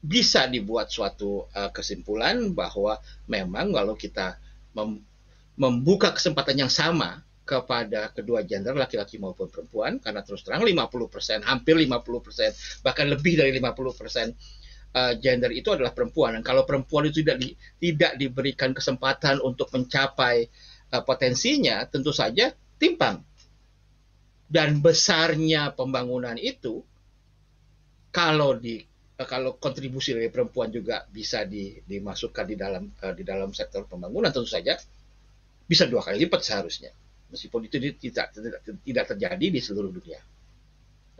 bisa dibuat suatu eh, kesimpulan bahwa memang kalau kita mem membuka kesempatan yang sama kepada kedua gender laki-laki maupun perempuan karena terus terang 50% hampir 50% bahkan lebih dari 50% uh, eh, gender itu adalah perempuan dan kalau perempuan itu tidak di, tidak diberikan kesempatan untuk mencapai eh, potensinya tentu saja timpang dan besarnya pembangunan itu kalau di eh, kalau kontribusi dari perempuan juga bisa di, dimasukkan di dalam di dalam sektor pembangunan tentu saja bisa dua kali lipat seharusnya meskipun itu tidak tidak, tidak terjadi di seluruh dunia.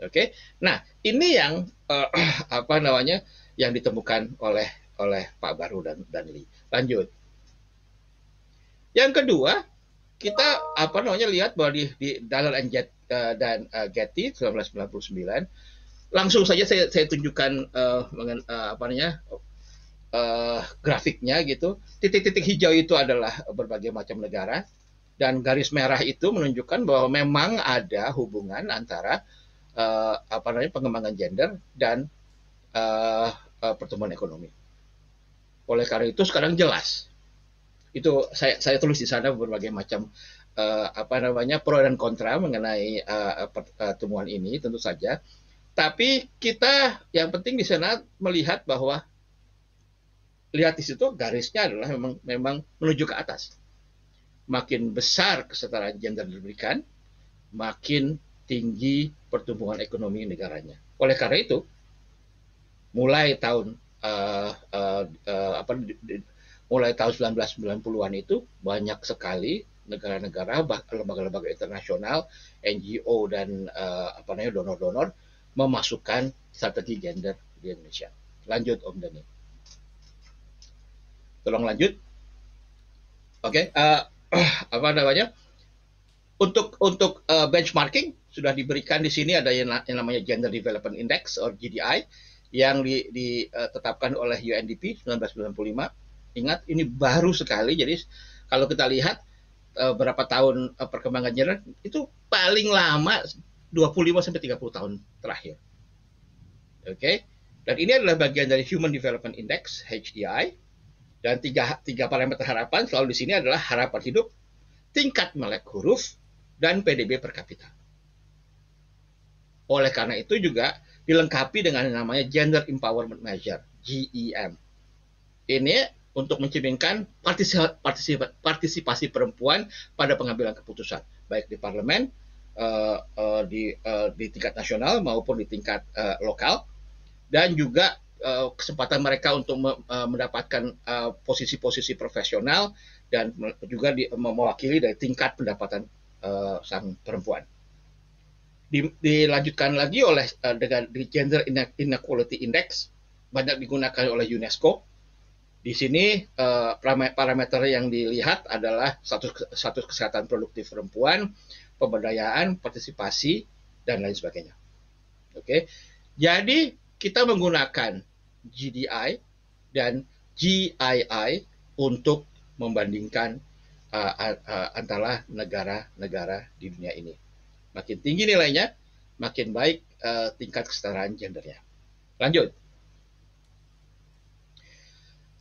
Oke, okay? nah ini yang uh, apa namanya yang ditemukan oleh oleh Pak Baru dan dan Li. Lanjut. Yang kedua, kita apa namanya lihat bahwa di, di Dalal and Jet, uh, eh, dan uh, Getty 1999 langsung saja saya, saya tunjukkan uh, mengen, uh, apa namanya uh, grafiknya gitu. Titik-titik hijau itu adalah berbagai macam negara dan garis merah itu menunjukkan bahwa memang ada hubungan antara uh, apa namanya pengembangan gender dan uh, uh, pertumbuhan ekonomi. Oleh karena itu sekarang jelas. Itu saya saya tulis di sana berbagai macam uh, apa namanya pro dan kontra mengenai uh, pertemuan ini tentu saja. Tapi kita yang penting di sana melihat bahwa lihat di situ garisnya adalah memang memang menuju ke atas makin besar kesetaraan gender diberikan, makin tinggi pertumbuhan ekonomi negaranya. Oleh karena itu, mulai tahun uh, uh, uh, apa di, di, mulai tahun 1990-an itu banyak sekali negara-negara lembaga-lembaga internasional, NGO dan uh, apa namanya donor-donor memasukkan strategi gender di Indonesia. Lanjut Om Dani. Tolong lanjut. Oke, okay. uh, apa namanya untuk untuk uh, benchmarking sudah diberikan di sini ada yang, yang namanya Gender Development Index or GDI yang ditetapkan di, uh, oleh UNDP 1995. Ingat ini baru sekali jadi kalau kita lihat uh, berapa tahun uh, perkembangan gender itu paling lama 25 sampai 30 tahun terakhir. Oke. Okay? Dan ini adalah bagian dari Human Development Index HDI e dan tiga, tiga parameter harapan selalu di sini adalah harapan hidup, tingkat melek huruf, dan PDB per kapita. Oleh karena itu juga dilengkapi dengan namanya Gender Empowerment Measure, GEM. Ini untuk mencerminkan partisipasi perempuan pada pengambilan keputusan, baik di parlemen, eh, eh, di, eh, di tingkat nasional maupun di tingkat lokal, dan juga Eh, kesempatan mereka untuk eh, mendapatkan eh, posisi-posisi profesional dan juga mewakili dari tingkat pendapatan sang perempuan. dilanjutkan lagi oleh dengan Gender Inequality Index banyak digunakan oleh UNESCO. Di sini parameter yang dilihat adalah status kesehatan produktif perempuan, pemberdayaan, partisipasi dan lain sebagainya. Oke. Jadi kita menggunakan GDI dan GII untuk membandingkan uh, uh, antara negara-negara di dunia ini. Makin tinggi nilainya, makin baik uh, tingkat kesetaraan gendernya. Lanjut.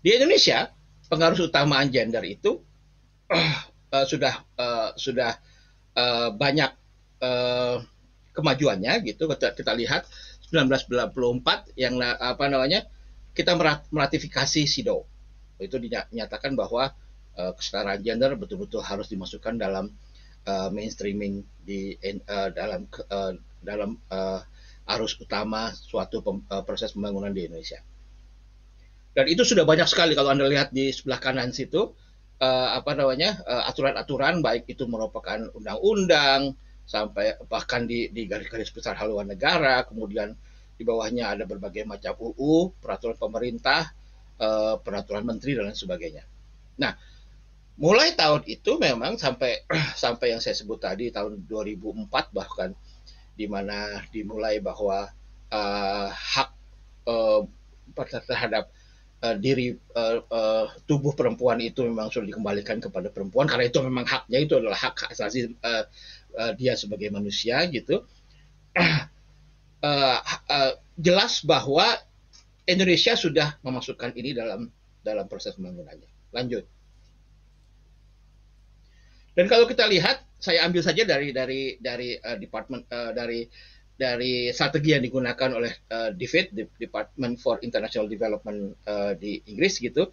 Di Indonesia, pengaruh utamaan gender itu uh, uh, sudah uh, sudah uh, banyak uh, kemajuannya gitu kita, kita lihat 1994 yang apa namanya kita meratifikasi SIDO. Itu dinyatakan bahwa uh, kesetaraan gender betul-betul harus dimasukkan dalam uh, mainstreaming di uh, dalam uh, dalam uh, arus utama suatu pem, uh, proses pembangunan di Indonesia. Dan itu sudah banyak sekali kalau Anda lihat di sebelah kanan situ uh, apa namanya aturan-aturan uh, aturan -aturan, baik itu merupakan undang-undang sampai bahkan di di garis-garis besar haluan negara, kemudian di bawahnya ada berbagai macam UU, peraturan pemerintah, eh, peraturan menteri dan lain sebagainya. Nah, mulai tahun itu memang sampai sampai yang saya sebut tadi tahun 2004 bahkan di mana dimulai bahwa eh, hak eh, terhadap eh, diri eh, eh, tubuh perempuan itu memang sudah dikembalikan kepada perempuan karena itu memang haknya itu adalah hak asasi eh, Eh, dia sebagai manusia gitu uh, uh, jelas bahwa Indonesia sudah memasukkan ini dalam dalam proses pembangunannya. Lanjut. Dan kalau kita lihat, saya ambil saja dari dari dari uh, department uh, dari dari strategi yang digunakan oleh uh, DFID, Department for International Development uh, di Inggris gitu.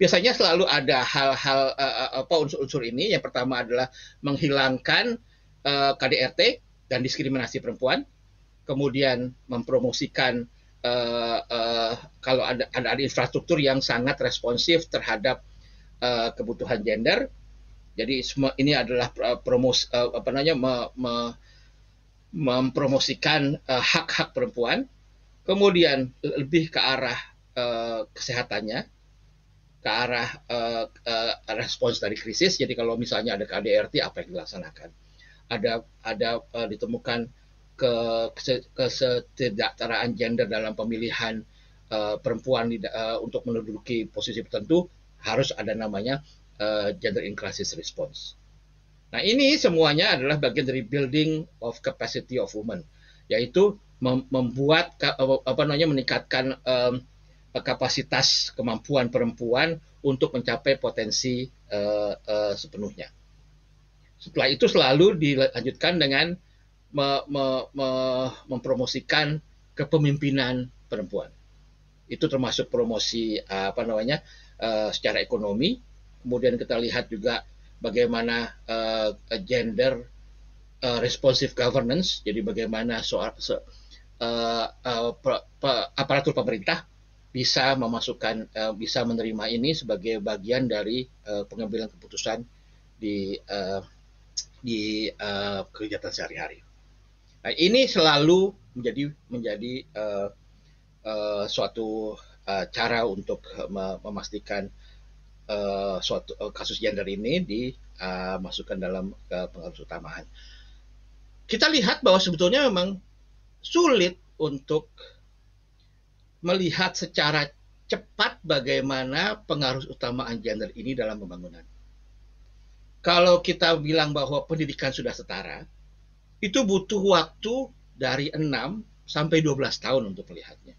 Biasanya selalu ada hal-hal uh, apa unsur-unsur ini. Yang pertama adalah menghilangkan uh, eh, KDRT dan diskriminasi perempuan, kemudian mempromosikan uh, uh, kalau ada, ada ada infrastruktur yang sangat responsif terhadap uh, kebutuhan gender. Jadi semua ini adalah promos uh, apa namanya me, me, mempromosikan hak-hak uh, perempuan. Kemudian lebih ke arah uh, kesehatannya, ke arah uh, uh, respons dari krisis. Jadi kalau misalnya ada KDRT apa yang dilaksanakan? ada ada uh, ditemukan ke kesetidaktaraan gender dalam pemilihan uh, perempuan di, uh, untuk menduduki posisi tertentu harus ada namanya uh, gender in crisis response. Nah ini semuanya adalah bagian dari building of capacity of women, yaitu membuat apa namanya meningkatkan um, kapasitas kemampuan perempuan untuk mencapai potensi uh, uh, sepenuhnya. Setelah itu selalu dilanjutkan dengan me, me, me, mempromosikan kepemimpinan perempuan. Itu termasuk promosi apa namanya uh, secara ekonomi. Kemudian kita lihat juga bagaimana uh, gender uh, responsive governance, jadi bagaimana soal so, uh, uh, pra, pra, aparatur pemerintah bisa memasukkan bisa menerima ini sebagai bagian dari pengambilan keputusan di di uh, kegiatan sehari-hari. Nah, ini selalu menjadi menjadi uh, uh, suatu uh, cara untuk memastikan uh, suatu uh, kasus gender ini dimasukkan dalam uh, pengaruh utamaan. Kita lihat bahwa sebetulnya memang sulit untuk melihat secara cepat bagaimana pengaruh utamaan gender ini dalam pembangunan kalau kita bilang bahwa pendidikan sudah setara, itu butuh waktu dari 6 sampai 12 tahun untuk melihatnya.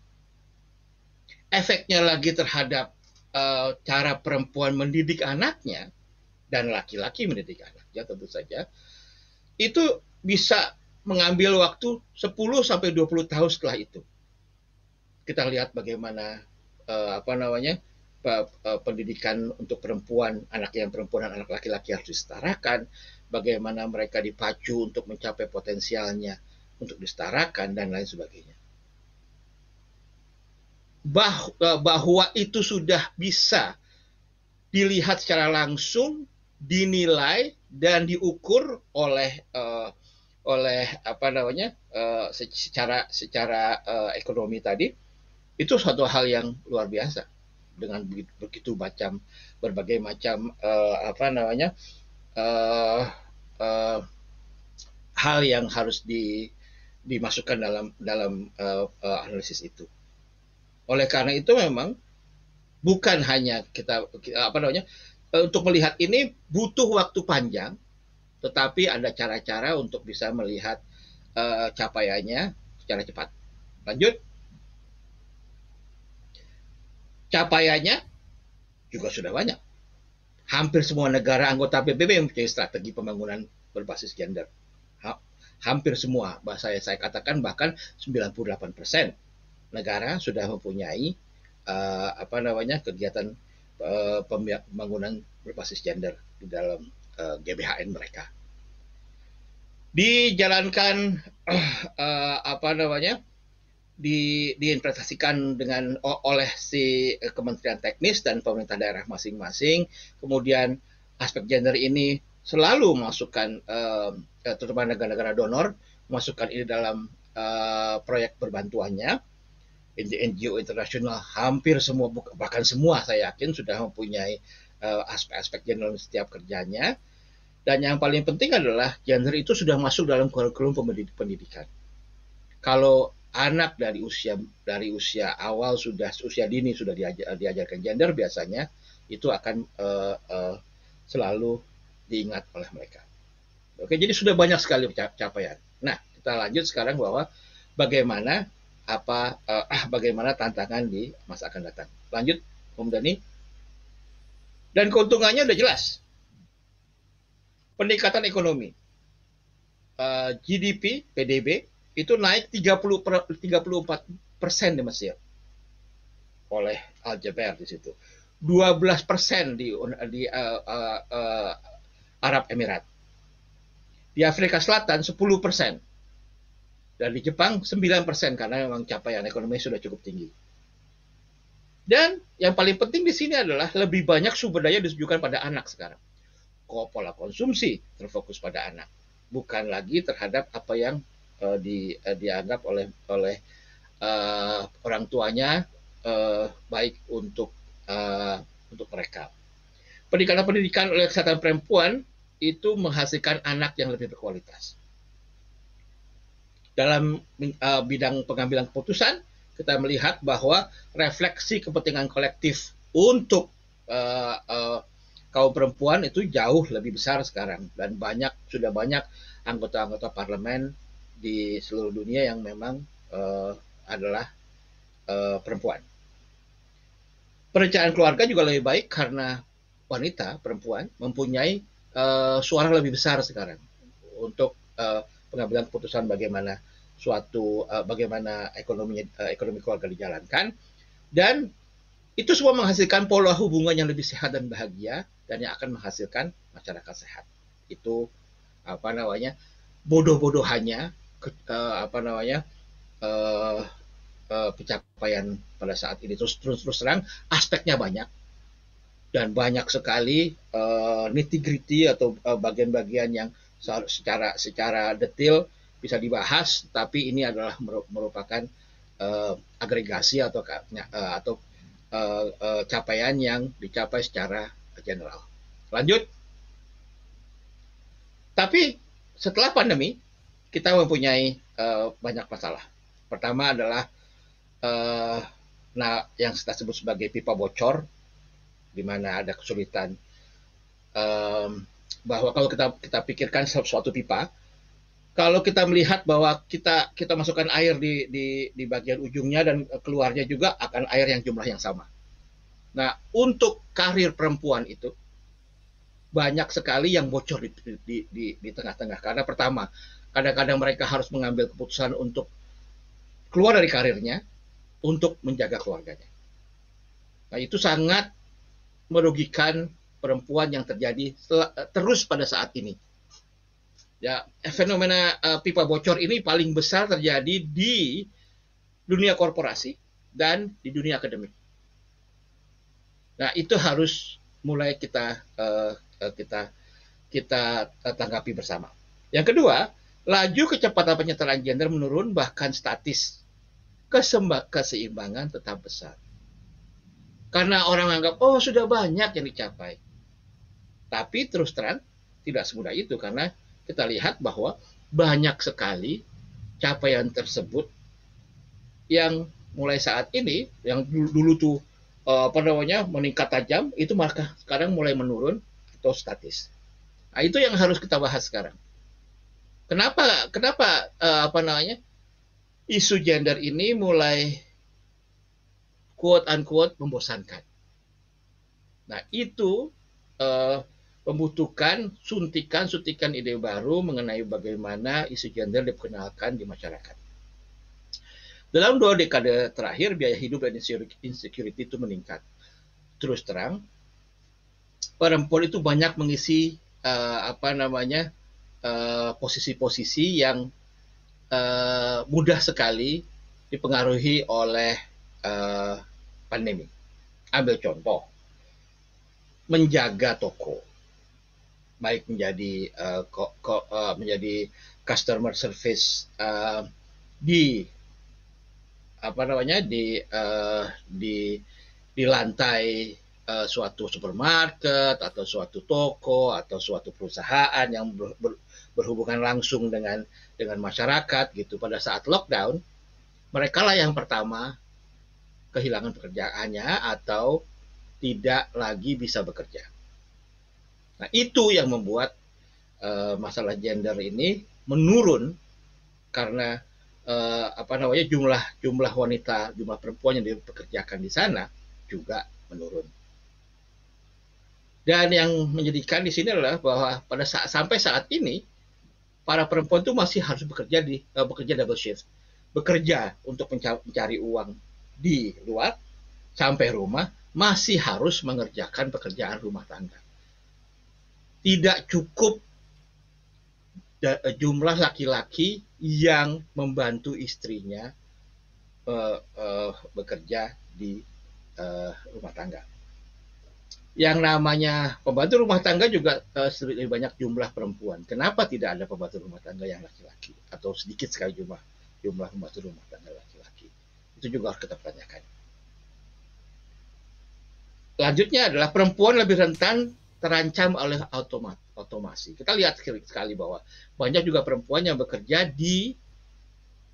Efeknya lagi terhadap uh, cara perempuan mendidik anaknya dan laki-laki mendidik anaknya tentu saja itu bisa mengambil waktu 10 sampai 20 tahun setelah itu. Kita lihat bagaimana uh, apa namanya? pendidikan untuk perempuan, anak yang perempuan dan anak laki-laki harus disetarakan, bagaimana mereka dipacu untuk mencapai potensialnya untuk disetarakan dan lain sebagainya. Bah, e, bahwa itu sudah bisa dilihat secara langsung, dinilai dan diukur oleh uh, oleh apa namanya e, secara secara ekonomi tadi itu suatu hal yang luar biasa dengan begitu, begitu macam berbagai macam uh, apa namanya uh, uh, hal yang harus di, dimasukkan dalam dalam uh, uh, analisis itu. Oleh karena itu memang bukan hanya kita apa namanya untuk melihat ini butuh waktu panjang, tetapi ada cara-cara untuk bisa melihat uh, capaiannya secara cepat. Lanjut capaiannya juga sudah banyak. Hampir semua negara anggota PBB yang punya strategi pembangunan berbasis gender. Hampir semua, bahasa saya, saya katakan bahkan 98 persen negara sudah mempunyai uh, apa namanya kegiatan uh, pembangunan berbasis gender di dalam uh, eh, GBHN mereka. Dijalankan uh, uh, apa namanya di, diinvestasikan dengan oleh si eh, kementerian teknis dan pemerintah daerah masing-masing. Kemudian aspek gender ini selalu masukkan uh, eh, eh, terutama negara-negara donor masukkan ini dalam uh, proyek perbantuannya. NGO internasional hampir semua bahkan semua saya yakin sudah mempunyai aspek aspek-aspek gender setiap kerjanya. Dan yang paling penting adalah gender itu sudah masuk dalam kurikulum pendidikan. Kalau anak dari usia dari usia awal sudah usia dini sudah diajar, diajarkan gender biasanya itu akan uh, uh, selalu diingat oleh mereka. Oke, jadi sudah banyak sekali capaian. Nah, kita lanjut sekarang bahwa bagaimana apa uh, bagaimana tantangan di masa akan datang. Lanjut, Om Dani. Dan keuntungannya sudah jelas. Peningkatan ekonomi. Uh, GDP, PDB itu naik 30 per, 34 persen di Mesir ya. oleh Al Jaber di situ 12 persen di di uh, uh, Arab Emirat di Afrika Selatan 10 persen dan di Jepang 9 persen karena memang capaian ekonomi sudah cukup tinggi dan yang paling penting di sini adalah lebih banyak sumber daya ditujukan pada anak sekarang pola konsumsi terfokus pada anak bukan lagi terhadap apa yang uh, di, uh, dianggap oleh oleh uh, orang tuanya uh, baik untuk uh, untuk mereka. Peningkatan-pendidikan oleh kesehatan perempuan itu menghasilkan anak yang lebih berkualitas. Dalam uh, bidang pengambilan keputusan, kita melihat bahwa refleksi kepentingan kolektif untuk uh, uh, kaum perempuan itu jauh lebih besar sekarang dan banyak sudah banyak anggota-anggota parlemen di seluruh dunia yang memang uh, adalah uh, perempuan. Perencanaan keluarga juga lebih baik karena wanita perempuan mempunyai uh, suara lebih besar sekarang untuk uh, pengambilan keputusan bagaimana suatu uh, bagaimana ekonomi uh, ekonomi keluarga dijalankan dan itu semua menghasilkan pola hubungan yang lebih sehat dan bahagia dan yang akan menghasilkan masyarakat sehat itu apa namanya bodoh-bodohannya uh, apa namanya uh, uh, pencapaian pada saat ini terus terus terus terang aspeknya banyak dan banyak sekali uh, nitty-gritty atau bagian-bagian uh, yang secara secara detail bisa dibahas tapi ini adalah merupakan uh, agregasi atau uh, atau uh, uh, capaian yang dicapai secara general. Lanjut. Tapi setelah pandemi kita mempunyai uh, banyak masalah. Pertama adalah uh, nah yang kita sebut sebagai pipa bocor, di mana ada kesulitan um, bahwa kalau kita kita pikirkan suatu pipa, kalau kita melihat bahwa kita kita masukkan air di, di di bagian ujungnya dan keluarnya juga akan air yang jumlah yang sama. Nah, untuk karir perempuan itu banyak sekali yang bocor di di di, di tengah-tengah karena pertama Kadang-kadang mereka harus mengambil keputusan untuk keluar dari karirnya untuk menjaga keluarganya. Nah, itu sangat merugikan perempuan yang terjadi terus pada saat ini. Ya, fenomena uh, pipa bocor ini paling besar terjadi di dunia korporasi dan di dunia akademik. Nah, itu harus mulai kita uh, kita kita tanggapi bersama. Yang kedua, Laju kecepatan penyetaraan gender menurun bahkan statis. Kesemba keseimbangan tetap besar. Karena orang anggap, oh sudah banyak yang dicapai. Tapi terus terang, tidak semudah itu. Karena kita lihat bahwa banyak sekali capaian tersebut yang mulai saat ini, yang dulu, dulu tuh eh, apa namanya meningkat tajam itu maka sekarang mulai menurun atau statis. Nah, itu yang harus kita bahas sekarang. Kenapa kenapa uh, apa namanya? isu gender ini mulai quote unquote membosankan. Nah, itu uh, membutuhkan suntikan-suntikan ide baru mengenai bagaimana isu gender diperkenalkan di masyarakat. Dalam dua dekade terakhir, biaya hidup dan insecurity itu meningkat. Terus terang, perempuan itu banyak mengisi uh, apa namanya Eh, posisi-posisi uh, yang uh, mudah sekali dipengaruhi oleh uh, pandemi. Ambil contoh, menjaga toko, baik menjadi uh, ko, ko, uh, menjadi customer service uh, di apa namanya di uh, di di lantai uh, suatu supermarket atau suatu toko atau suatu perusahaan yang ber, ber, berhubungan langsung dengan dengan masyarakat gitu pada saat lockdown mereka lah yang pertama kehilangan pekerjaannya atau tidak lagi bisa bekerja. Nah, itu yang membuat uh, masalah gender ini menurun karena uh, apa namanya jumlah jumlah wanita jumlah perempuan yang dipekerjakan di sana juga menurun dan yang menjadikan di sini adalah bahwa pada saat sampai saat ini para perempuan itu masih harus bekerja di uh, bekerja double shift, bekerja untuk mencari, mencari uang di luar sampai rumah masih harus mengerjakan pekerjaan rumah tangga. Tidak cukup eh, jumlah laki-laki yang membantu istrinya uh, uh, bekerja di uh, rumah tangga yang namanya pembantu rumah tangga juga uh, lebih banyak jumlah perempuan. Kenapa tidak ada pembantu rumah tangga yang laki-laki atau sedikit sekali jumlah jumlah pembantu rumah tangga laki-laki? Itu juga harus kita pertanyakan. Selanjutnya adalah perempuan lebih rentan terancam oleh otomat, otomasi. Kita lihat sekali bahwa banyak juga perempuan yang bekerja di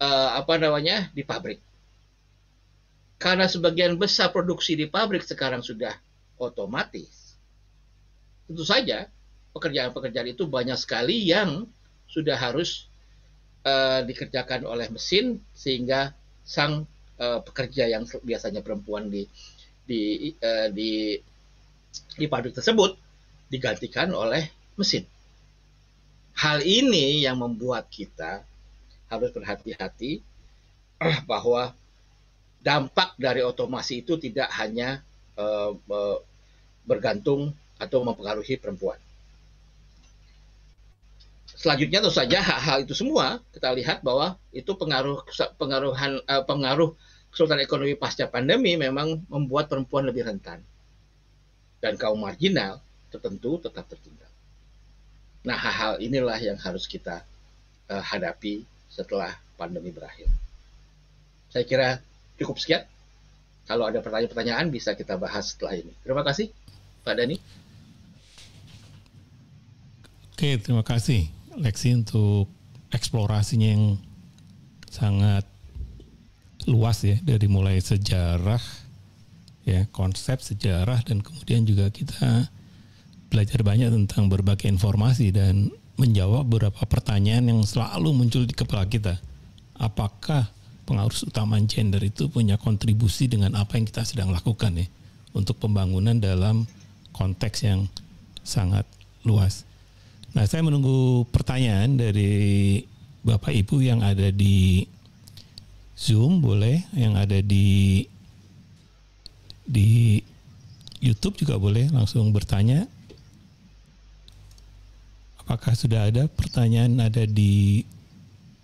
uh, apa namanya di pabrik. Karena sebagian besar produksi di pabrik sekarang sudah otomatis tentu saja pekerjaan-pekerjaan itu banyak sekali yang sudah harus uh, dikerjakan oleh mesin sehingga sang uh, pekerja yang biasanya perempuan di di uh, di di pabrik tersebut digantikan oleh mesin. Hal ini yang membuat kita harus berhati-hati bahwa dampak dari otomasi itu tidak hanya Eh, bergantung atau mempengaruhi perempuan. Selanjutnya tentu saja hal-hal itu semua kita lihat bahwa itu pengaruh pengaruhan eh, pengaruh kesulitan ekonomi pasca pandemi memang membuat perempuan lebih rentan dan kaum marginal tertentu tetap tertinggal. Nah hal-hal inilah yang harus kita eh, hadapi setelah pandemi berakhir. Saya kira cukup sekian. Kalau ada pertanyaan-pertanyaan bisa kita bahas setelah ini. Terima kasih Pak Dani. Oke, terima kasih Lexi untuk eksplorasinya yang sangat luas ya dari mulai sejarah ya konsep sejarah dan kemudian juga kita belajar banyak tentang berbagai informasi dan menjawab beberapa pertanyaan yang selalu muncul di kepala kita. Apakah pengaruh utama gender itu punya kontribusi dengan apa yang kita sedang lakukan ya untuk pembangunan dalam konteks yang sangat luas. Nah, saya menunggu pertanyaan dari Bapak Ibu yang ada di Zoom boleh, yang ada di di YouTube juga boleh langsung bertanya. Apakah sudah ada pertanyaan ada di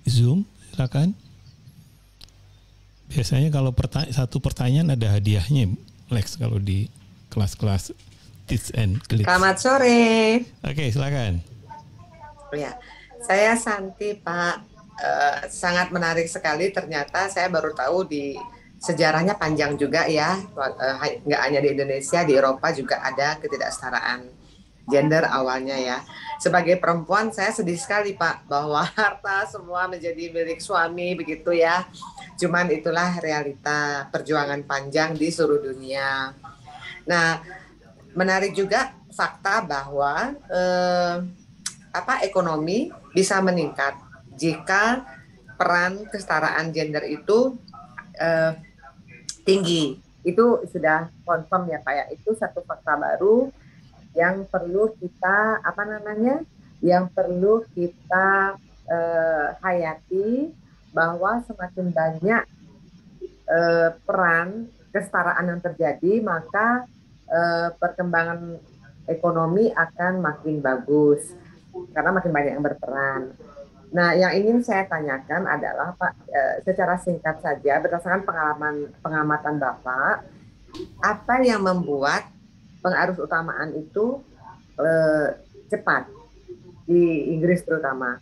Zoom? Silakan. Biasanya kalau perta satu pertanyaan ada hadiahnya, Lex kalau di kelas-kelas tips and Glitz. Selamat sore. Oke, okay, silakan. Ya, saya Santi Pak. E, sangat menarik sekali ternyata saya baru tahu di sejarahnya panjang juga ya eh, nggak hanya di Indonesia di Eropa juga ada ketidaksetaraan gender awalnya ya. Sebagai perempuan saya sedih sekali Pak bahwa harta semua menjadi milik suami begitu ya. Cuman itulah realita perjuangan panjang di seluruh dunia. Nah, menarik juga fakta bahwa eh, apa ekonomi bisa meningkat jika peran kesetaraan gender itu eh, tinggi. Itu sudah confirm ya Pak ya. Itu satu fakta baru yang perlu kita apa namanya yang perlu kita uh, hayati bahwa semakin banyak uh, peran kesetaraan yang terjadi maka uh, perkembangan ekonomi akan makin bagus karena makin banyak yang berperan. Nah, yang ingin saya tanyakan adalah Pak, secara singkat saja berdasarkan pengalaman pengamatan Bapak, apa yang membuat pengarus utamaan itu eh, cepat di Inggris terutama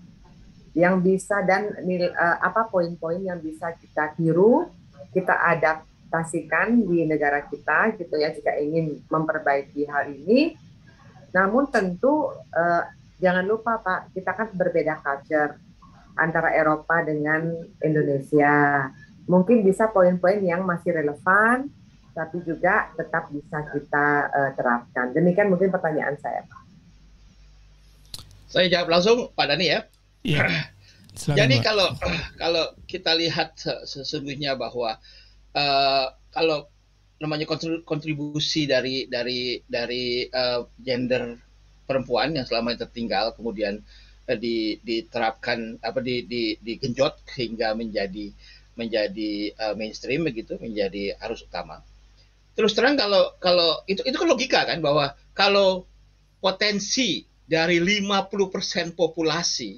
yang bisa dan nil, eh, apa poin-poin yang bisa kita tiru kita adaptasikan di negara kita gitu ya jika ingin memperbaiki hal ini namun tentu eh, jangan lupa Pak kita kan berbeda culture antara Eropa dengan Indonesia mungkin bisa poin-poin yang masih relevan tapi juga tetap bisa kita uh, terapkan. Demikian mungkin pertanyaan saya. Saya jawab langsung Pak Dani ya. Iya. Jadi kalau kalau kita lihat sesungguhnya bahwa uh, kalau namanya kontribusi dari dari dari uh, gender perempuan yang selama ini tertinggal kemudian uh, di, diterapkan apa di, di digenjot hingga menjadi menjadi uh, mainstream begitu menjadi arus utama terus terang kalau kalau itu itu kan logika kan bahwa kalau potensi dari 50% populasi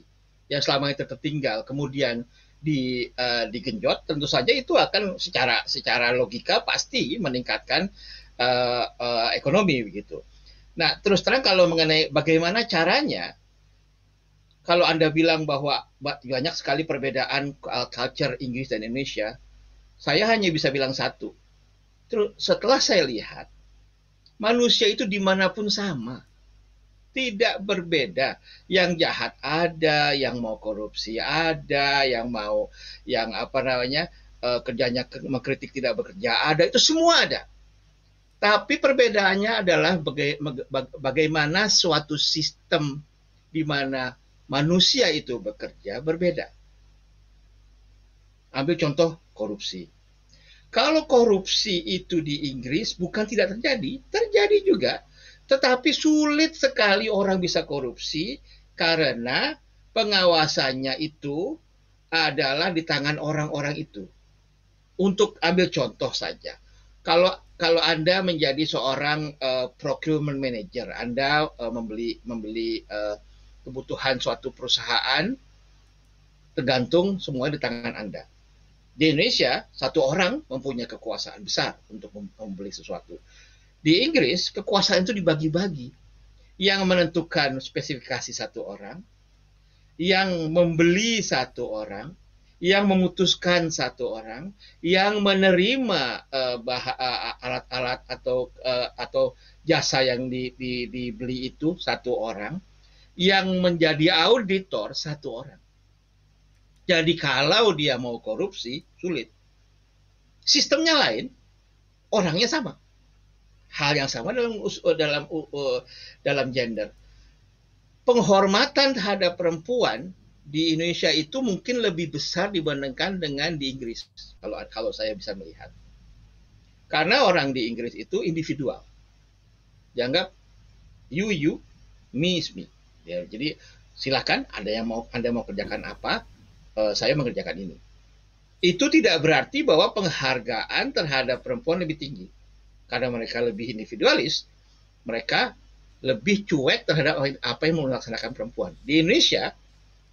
yang selama ini tertinggal kemudian di uh, digenjot tentu saja itu akan secara secara logika pasti meningkatkan uh, uh, ekonomi begitu. Nah, terus terang kalau mengenai bagaimana caranya kalau Anda bilang bahwa banyak sekali perbedaan culture Inggris dan Indonesia, saya hanya bisa bilang satu. Terus setelah saya lihat, manusia itu dimanapun sama. Tidak berbeda. Yang jahat ada, yang mau korupsi ada, yang mau, yang apa namanya, eh, kerjanya mengkritik tidak bekerja ada, itu semua ada. Tapi perbedaannya adalah baga bagaimana suatu sistem di mana manusia itu bekerja berbeda. Ambil contoh korupsi kalau korupsi itu di Inggris bukan tidak terjadi, terjadi juga. Tetapi sulit sekali orang bisa korupsi karena pengawasannya itu adalah di tangan orang-orang itu. Untuk ambil contoh saja, kalau kalau Anda menjadi seorang uh, procurement manager, Anda uh, membeli membeli uh, kebutuhan suatu perusahaan tergantung semua di tangan Anda di Indonesia, satu orang mempunyai kekuasaan besar untuk membeli sesuatu. Di Inggris, kekuasaan itu dibagi-bagi. Yang menentukan spesifikasi satu orang, yang membeli satu orang, yang memutuskan satu orang, yang menerima eh, alat-alat uh, uh, atau uh, atau jasa yang di, di, dibeli itu satu orang, yang menjadi auditor satu orang. Jadi kalau dia mau korupsi, sulit. Sistemnya lain, orangnya sama. Hal yang sama dalam eh, dalam eh, dalam gender. Penghormatan terhadap perempuan di Indonesia itu mungkin lebih besar dibandingkan dengan di Inggris kalau kalau saya bisa melihat. Karena orang di Inggris itu individual. Dianggap you you, me is me. Ya, jadi silakan ada yang mau Anda mau kerjakan apa, Eh, saya mengerjakan ini. Itu tidak berarti bahwa penghargaan terhadap perempuan lebih tinggi. Karena mereka lebih individualis, mereka lebih cuek terhadap apa yang melaksanakan perempuan. Di Indonesia,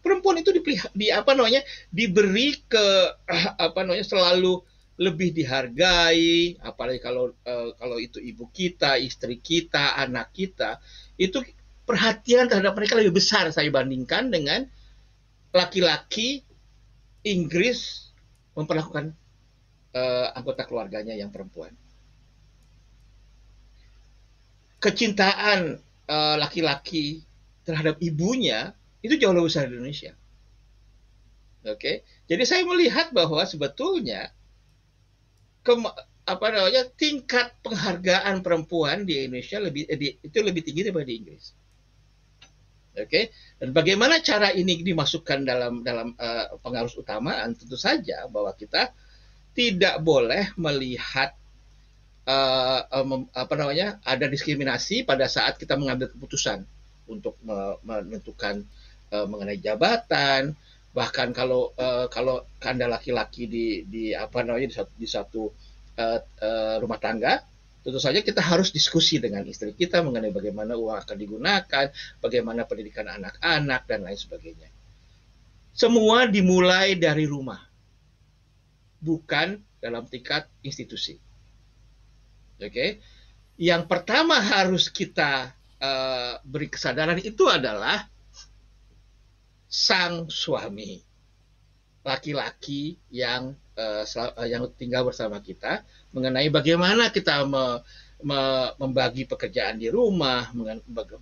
perempuan itu di apa namanya diberi ke apa namanya selalu lebih dihargai apalagi kalau eh, kalau itu ibu kita istri kita anak kita itu perhatian terhadap mereka lebih besar saya bandingkan dengan laki-laki Inggris memperlakukan uh, anggota keluarganya yang perempuan. Kecintaan laki eh, laki-laki terhadap ibunya itu jauh lebih besar di Indonesia. Oke, okay? jadi saya melihat bahwa sebetulnya apa namanya tingkat penghargaan perempuan di Indonesia lebih eh, di, itu lebih tinggi daripada di Inggris. Oke. Okay? Dan bagaimana cara ini dimasukkan dalam dalam uh, pengarus utama? Tentu saja bahwa kita tidak boleh melihat uh, um, apa namanya ada diskriminasi pada saat kita mengambil keputusan untuk menentukan uh, mengenai jabatan, bahkan kalau uh, kalau anda laki-laki di di apa namanya di satu, di satu uh, uh, rumah tangga Tentu saja kita harus diskusi dengan istri kita mengenai bagaimana uang akan digunakan, bagaimana pendidikan anak-anak, dan lain sebagainya. Semua dimulai dari rumah, bukan dalam tingkat institusi. Oke, okay? yang pertama harus kita uh, beri kesadaran itu adalah sang suami, laki-laki yang Eh, eh, yang tinggal bersama kita mengenai bagaimana kita me, me, membagi pekerjaan di rumah,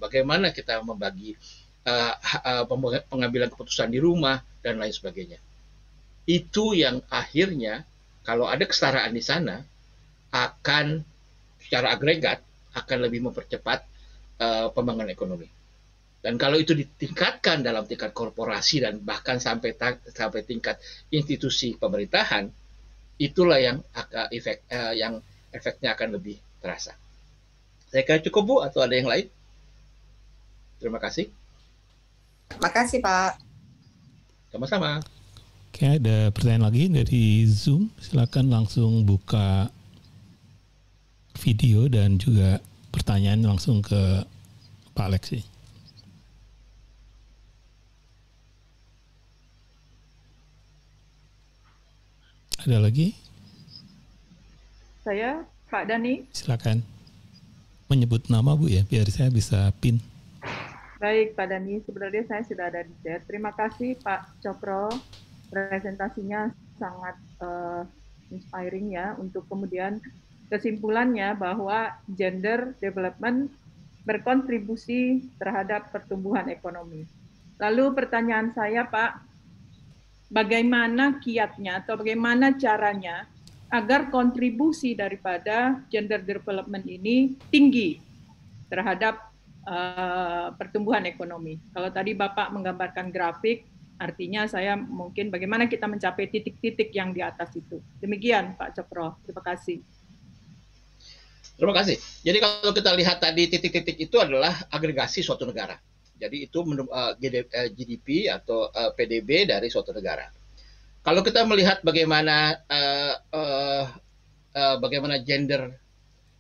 bagaimana kita membagi uh, uh, pengambilan keputusan di rumah dan lain sebagainya. Itu yang akhirnya kalau ada kesetaraan di sana akan secara agregat akan lebih mempercepat uh, pembangunan ekonomi. Dan kalau itu ditingkatkan dalam tingkat korporasi dan bahkan sampai sampai tingkat institusi pemerintahan, itulah yang eh, efek uh, yang efeknya akan lebih terasa. Saya kira cukup Bu atau ada yang lain? Terima kasih. Makasih Pak. Sama-sama. Oke, ada pertanyaan lagi dari Zoom. Silakan langsung buka video dan juga pertanyaan langsung ke Pak Alexi. Ada lagi? Saya Pak Dani. Silakan. Menyebut nama Bu ya, biar saya bisa pin. Baik Pak Dani, sebenarnya saya sudah ada di chat. Terima kasih Pak Cokro, presentasinya sangat uh, inspiring ya untuk kemudian kesimpulannya bahwa gender development berkontribusi terhadap pertumbuhan ekonomi. Lalu pertanyaan saya Pak, bagaimana kiatnya atau bagaimana caranya agar kontribusi daripada gender development ini tinggi terhadap uh, pertumbuhan ekonomi. Kalau tadi Bapak menggambarkan grafik, artinya saya mungkin bagaimana kita mencapai titik-titik yang di atas itu. Demikian Pak Cepro, terima kasih. Terima kasih. Jadi kalau kita lihat tadi titik-titik itu adalah agregasi suatu negara. Jadi itu eh, GDP eh, atau eh, PDB dari suatu negara. Kalau kita melihat bagaimana uh, uh, uh, bagaimana gender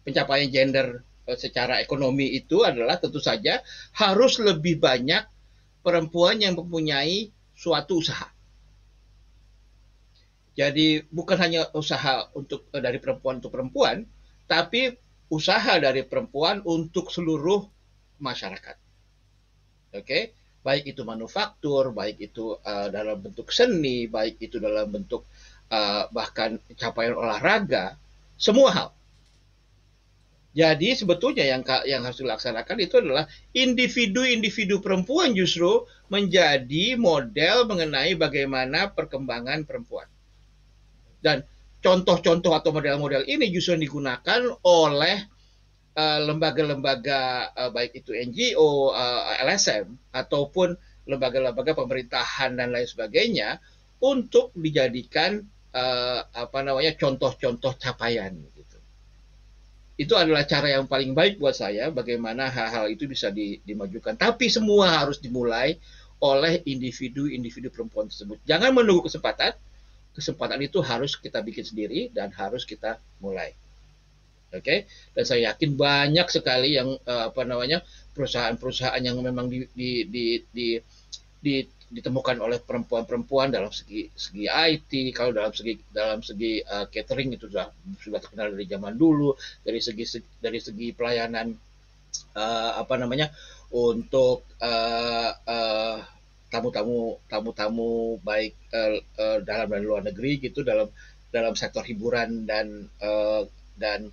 pencapaian gender secara ekonomi itu adalah tentu saja harus lebih banyak perempuan yang mempunyai suatu usaha. Jadi bukan hanya usaha untuk dari perempuan untuk perempuan, tapi usaha dari perempuan untuk seluruh masyarakat Oke, okay? baik itu manufaktur, baik itu uh, dalam bentuk seni, baik itu dalam bentuk uh, bahkan capaian olahraga, semua hal. Jadi sebetulnya yang yang harus dilaksanakan itu adalah individu-individu perempuan justru menjadi model mengenai bagaimana perkembangan perempuan. Dan contoh-contoh atau model-model ini justru digunakan oleh Eh, lembaga-lembaga uh, uh, baik itu NGO, uh, eh, LSM ataupun lembaga-lembaga pemerintahan dan lain sebagainya untuk dijadikan uh, apa namanya contoh-contoh capaian gitu. Itu adalah cara yang paling baik buat saya bagaimana hal-hal itu bisa di, dimajukan. Tapi semua harus dimulai oleh individu-individu perempuan tersebut. Jangan menunggu kesempatan. Kesempatan itu harus kita bikin sendiri dan harus kita mulai. Oke, okay? dan saya yakin banyak sekali yang uh, apa namanya perusahaan-perusahaan yang memang di, di, di, di, di ditemukan oleh perempuan-perempuan dalam segi segi IT kalau dalam segi dalam segi uh, catering itu sudah sudah terkenal dari zaman dulu dari segi dari segi pelayanan uh, apa namanya untuk uh, uh, tamu-tamu tamu-tamu baik uh, uh, dalam dan luar negeri gitu dalam dalam sektor hiburan dan uh, dan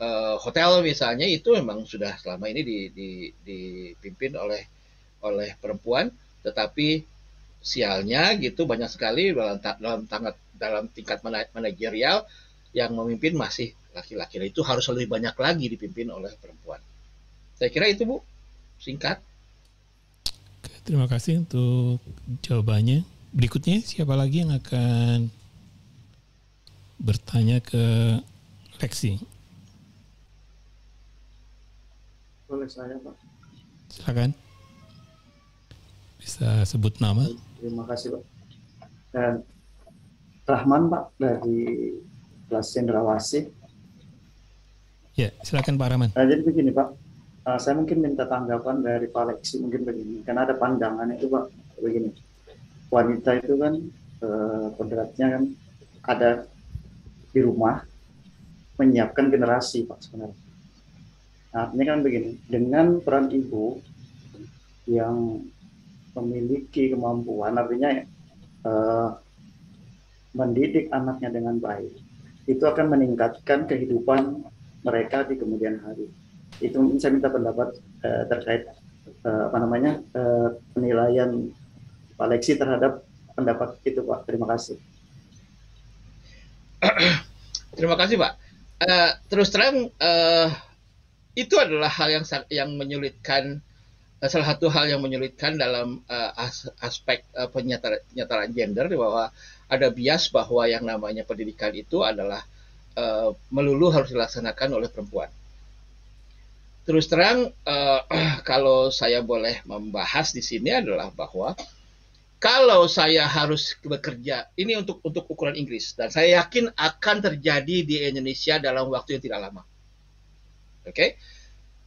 Eh, hotel misalnya itu memang sudah selama ini dipimpin oleh oleh perempuan, tetapi sialnya gitu banyak sekali dalam dalam tangat dalam tingkat manajerial yang memimpin masih laki-laki. Itu harus lebih banyak lagi dipimpin oleh perempuan. Saya kira itu Bu, singkat. Terima kasih untuk jawabannya. Berikutnya siapa lagi yang akan bertanya ke Lexi? oleh saya Pak. Silakan. Bisa sebut nama. Terima kasih Pak. Dan Rahman Pak dari Kelas generasi Ya, silakan Pak Rahman. Nah, jadi begini Pak, uh, saya mungkin minta tanggapan dari Pak Lexi mungkin begini, karena ada pandangan itu Pak begini, wanita itu kan uh, kodratnya kan ada di rumah menyiapkan generasi Pak sebenarnya artinya nah, kan begini dengan peran ibu yang memiliki kemampuan artinya eh, mendidik anaknya dengan baik itu akan meningkatkan kehidupan mereka di kemudian hari itu saya minta pendapat eh, terkait eh, apa namanya eh, penilaian Pak Lexi terhadap pendapat itu Pak terima kasih terima kasih Pak uh, terus terang uh, itu adalah hal yang yang menyulitkan eh, salah satu hal yang menyulitkan dalam uh, as, aspek uh, penyataan, gender bahwa ada bias bahwa yang namanya pendidikan itu adalah uh, melulu harus dilaksanakan oleh perempuan. Terus terang uh, kalau saya boleh membahas di sini adalah bahwa kalau saya harus bekerja ini untuk untuk ukuran Inggris dan saya yakin akan terjadi di Indonesia dalam waktu yang tidak lama Oke. Okay?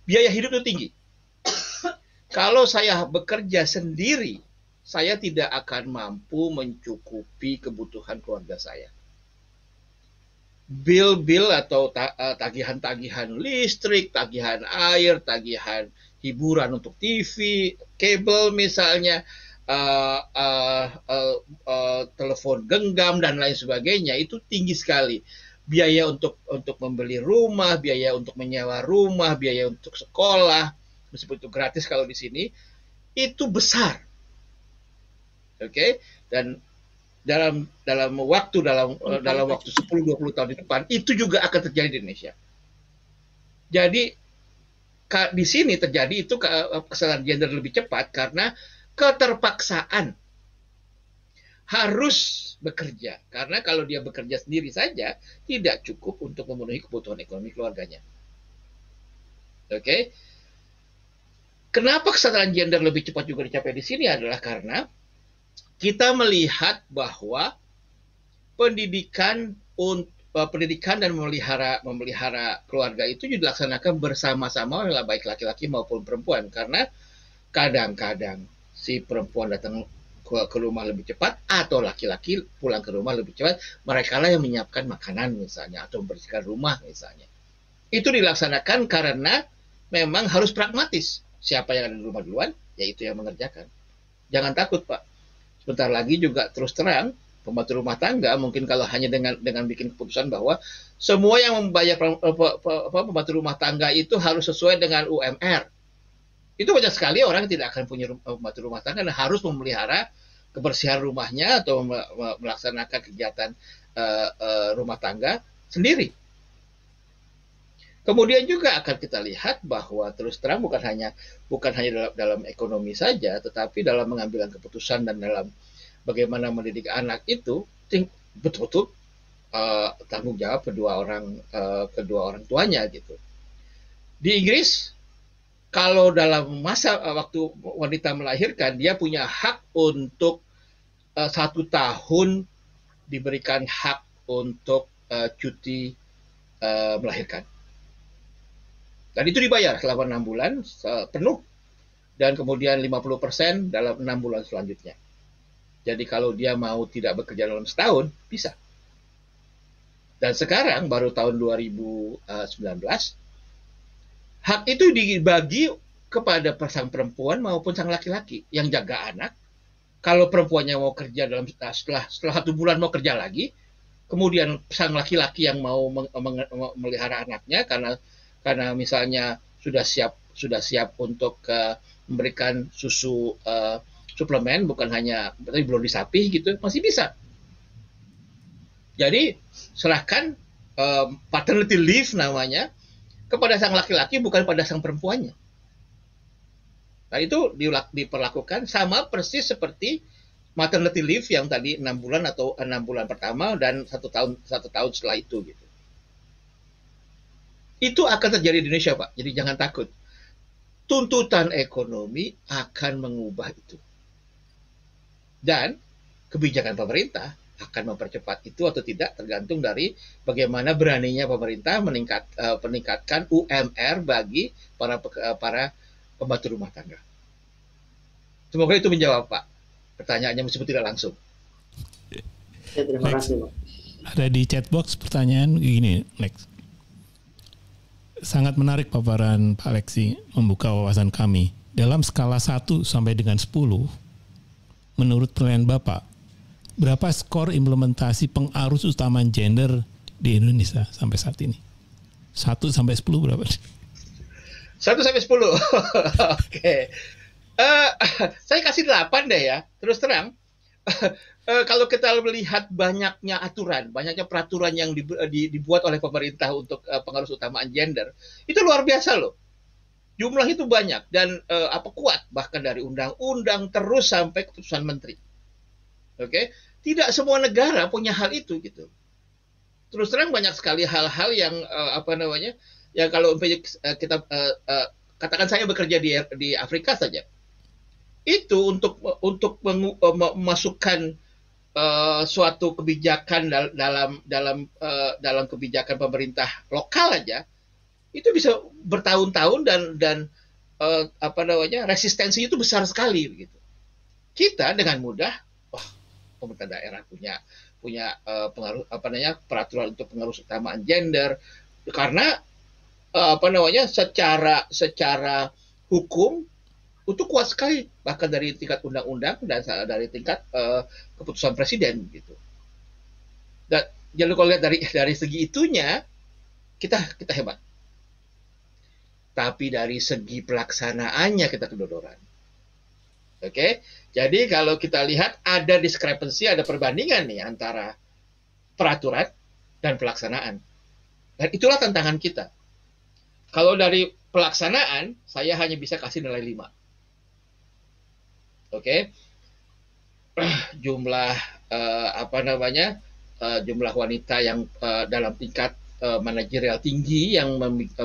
Biaya hidup itu tinggi. Kalau saya bekerja sendiri, saya tidak akan mampu mencukupi kebutuhan keluarga saya. Bill-bill atau eh, tagihan-tagihan listrik, tagihan air, tagihan hiburan untuk TV, kabel misalnya, uh, uh, uh, uh, telepon genggam dan lain sebagainya itu tinggi sekali biaya untuk untuk membeli rumah, biaya untuk menyewa rumah, biaya untuk sekolah, meskipun itu gratis kalau di sini, itu besar. Oke, okay? dan dalam dalam waktu dalam oh, dalam waktu 10 20 tahun di depan itu juga akan terjadi di Indonesia. Jadi di sini terjadi itu eh, kesalahan gender lebih cepat karena keterpaksaan harus bekerja. Karena kalau dia bekerja sendiri saja, tidak cukup untuk memenuhi kebutuhan ekonomi keluarganya. Oke? Okay? Kenapa kesetaraan gender lebih cepat juga dicapai di sini adalah karena kita melihat bahwa pendidikan untuk eh, pendidikan dan memelihara memelihara keluarga itu dilaksanakan bersama-sama oleh baik laki-laki maupun perempuan karena kadang-kadang si perempuan datang ke, rumah lebih cepat atau laki-laki pulang ke rumah lebih cepat, mereka lah yang menyiapkan makanan misalnya atau membersihkan rumah misalnya. Itu dilaksanakan karena memang harus pragmatis. Siapa yang ada di rumah duluan, yaitu yang mengerjakan. Jangan takut, Pak. Sebentar lagi juga terus terang, pembantu rumah tangga mungkin kalau hanya dengan dengan bikin keputusan bahwa semua yang membayar eh, pembantu rumah tangga itu harus sesuai dengan UMR itu banyak sekali orang tidak akan punya rumah, rumah tangga dan harus memelihara kebersihan rumahnya atau melaksanakan kegiatan uh, uh, rumah tangga sendiri. Kemudian juga akan kita lihat bahwa terus terang bukan hanya bukan hanya dalam, dalam ekonomi saja, tetapi dalam mengambil keputusan dan dalam bagaimana mendidik anak itu betul-betul uh, tanggung jawab kedua orang uh, kedua orang tuanya gitu. Di Inggris kalau dalam masa eh, waktu wanita melahirkan dia punya hak untuk uh, satu tahun diberikan hak untuk uh, cuti uh, melahirkan dan itu dibayar selama enam bulan penuh dan kemudian 50% dalam enam bulan selanjutnya jadi kalau dia mau tidak bekerja dalam setahun bisa dan sekarang baru tahun 2019 hak itu dibagi kepada sang perempuan maupun sang laki-laki yang jaga anak. Kalau perempuannya mau kerja dalam nah, setelah setelah satu bulan mau kerja lagi, kemudian sang laki-laki yang mau melihara anaknya karena karena misalnya sudah siap sudah siap untuk uh, memberikan susu uh, suplemen bukan hanya tapi belum disapih gitu masih bisa. Jadi serahkan uh, paternity leave namanya kepada sang laki-laki bukan pada sang perempuannya. Nah itu diperlakukan sama persis seperti maternity leave yang tadi enam bulan atau enam bulan pertama dan satu tahun satu tahun setelah itu gitu. Itu akan terjadi di Indonesia Pak, jadi jangan takut. Tuntutan ekonomi akan mengubah itu. Dan kebijakan pemerintah akan mempercepat itu atau tidak tergantung dari bagaimana beraninya pemerintah meningkat uh, eh, meningkatkan UMR bagi para uh, para pembantu rumah tangga. Semoga itu menjawab Pak pertanyaannya meskipun tidak langsung. Ya, terima next. kasih Pak. Ada di chatbox pertanyaan gini next. Sangat menarik paparan Pak Lexi membuka wawasan kami. Dalam skala 1 sampai dengan 10, menurut penilaian Bapak, berapa skor implementasi pengarus utama gender di Indonesia sampai saat ini? 1 sampai 10 berapa? 1 sampai 10. Oke. Okay. Uh, eh, saya kasih 8 deh ya. Terus terang uh, kalau kita melihat banyaknya aturan, banyaknya peraturan yang dibu eh, di, dibuat oleh pemerintah untuk uh, pengaruh utamaan gender, itu luar biasa loh. Jumlah itu banyak dan uh, apa kuat bahkan dari undang-undang terus sampai keputusan menteri. Oke, okay? tidak semua negara punya hal itu gitu. Terus terang banyak sekali hal-hal yang uh, apa namanya? Ya kalau uh, kita uh, uh, katakan saya bekerja di di Afrika saja. Itu untuk untuk memasukkan uh, suatu kebijakan dal dalam dalam uh, dalam kebijakan pemerintah lokal aja itu bisa bertahun-tahun dan dan uh, apa namanya resistensi itu besar sekali gitu. Kita dengan mudah pemerintah daerah punya punya uh, pengaruh apa namanya peraturan untuk pengaruh utamaan gender karena uh, apa namanya secara secara hukum itu kuat sekali bahkan dari tingkat undang-undang dan dari tingkat uh, keputusan presiden gitu. Dan jadi kalau lihat dari dari segi itunya kita kita hebat. Tapi dari segi pelaksanaannya kita kedodoran. Oke. Okay? Jadi kalau kita lihat ada diskrepensi, ada perbandingan nih antara peraturan dan pelaksanaan. Dan itulah tantangan kita. Kalau dari pelaksanaan, saya hanya bisa kasih nilai 5. Oke. Okay? Jumlah uh, apa namanya? Eh, jumlah wanita yang eh, dalam tingkat manajerial tinggi yang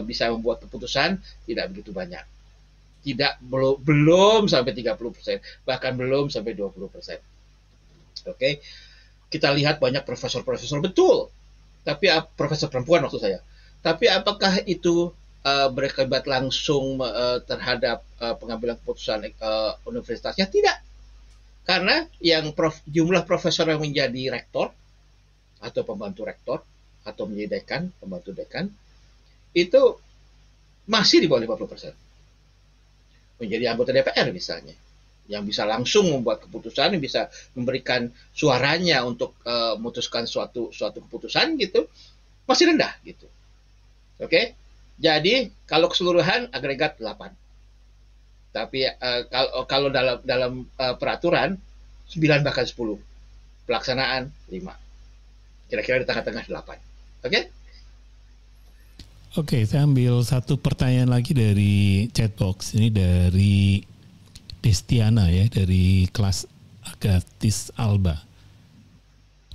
bisa membuat keputusan tidak begitu banyak tidak belum belum sampai 30%, bahkan belum sampai 20%. Oke. Okay? Kita lihat banyak profesor-profesor betul. Tapi profesor perempuan waktu saya. Tapi apakah itu uh, eh, berakibat langsung uh, terhadap uh, pengambilan keputusan uh, universitasnya? Tidak. Karena yang prof, jumlah profesor yang menjadi rektor atau pembantu rektor atau menjadi dekan, pembantu dekan itu masih di bawah 50 persen menjadi anggota DPR misalnya yang bisa langsung membuat keputusan, yang bisa memberikan suaranya untuk uh, memutuskan suatu suatu keputusan gitu, masih rendah gitu. Oke. Okay? Jadi kalau keseluruhan agregat 8. Tapi uh, eh, kalau oh, kalau dalam dalam uh, peraturan 9 bahkan 10. Pelaksanaan 5. Kira-kira di tengah-tengah 8. Oke? Okay? Oke, okay, saya ambil satu pertanyaan lagi dari chatbox. Ini dari Destiana ya, dari kelas Agatis Alba.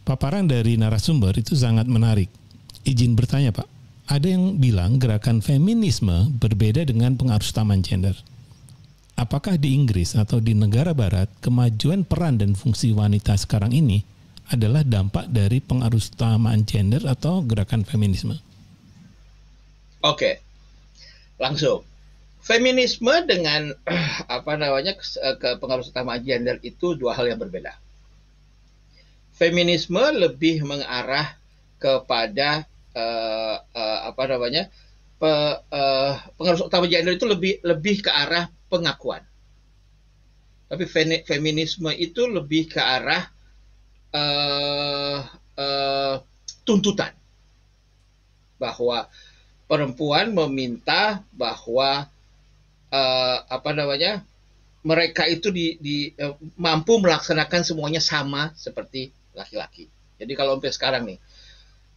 Paparan dari narasumber itu sangat menarik. Izin bertanya, Pak. Ada yang bilang gerakan feminisme berbeda dengan pengaruh taman gender. Apakah di Inggris atau di negara barat kemajuan peran dan fungsi wanita sekarang ini adalah dampak dari pengaruh taman gender atau gerakan feminisme? Oke, langsung. Feminisme dengan apa namanya eh, ke pengaruh utama gender itu dua hal yang berbeda. Feminisme lebih mengarah kepada uh, uh, apa namanya pe, uh, pengaruh utama gender itu lebih lebih ke arah pengakuan. Tapi feminisme itu lebih ke arah uh, uh, tuntutan bahwa perempuan meminta bahwa uh, apa namanya mereka itu di, di uh, mampu melaksanakan semuanya sama seperti laki-laki. Jadi kalau sampai sekarang nih,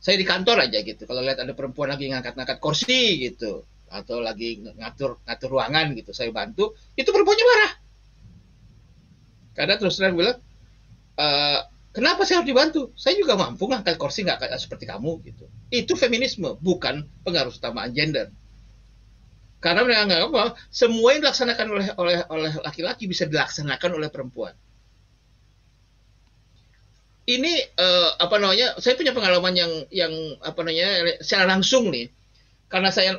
saya di kantor aja gitu. Kalau lihat ada perempuan lagi ngangkat-ngangkat kursi gitu, atau lagi ngatur ngatur ruangan gitu, saya bantu. Itu perempuannya marah. Karena terus terang bilang, uh, Kenapa saya harus dibantu? Saya juga mampu ngangkat kursi nggak kayak seperti kamu gitu. Itu feminisme, bukan pengaruh utamaan gender. Karena mereka nggak apa, semua yang dilaksanakan oleh oleh oleh laki-laki bisa dilaksanakan oleh perempuan. Ini uh, apa namanya? Saya punya pengalaman yang yang apa namanya secara langsung nih. Karena saya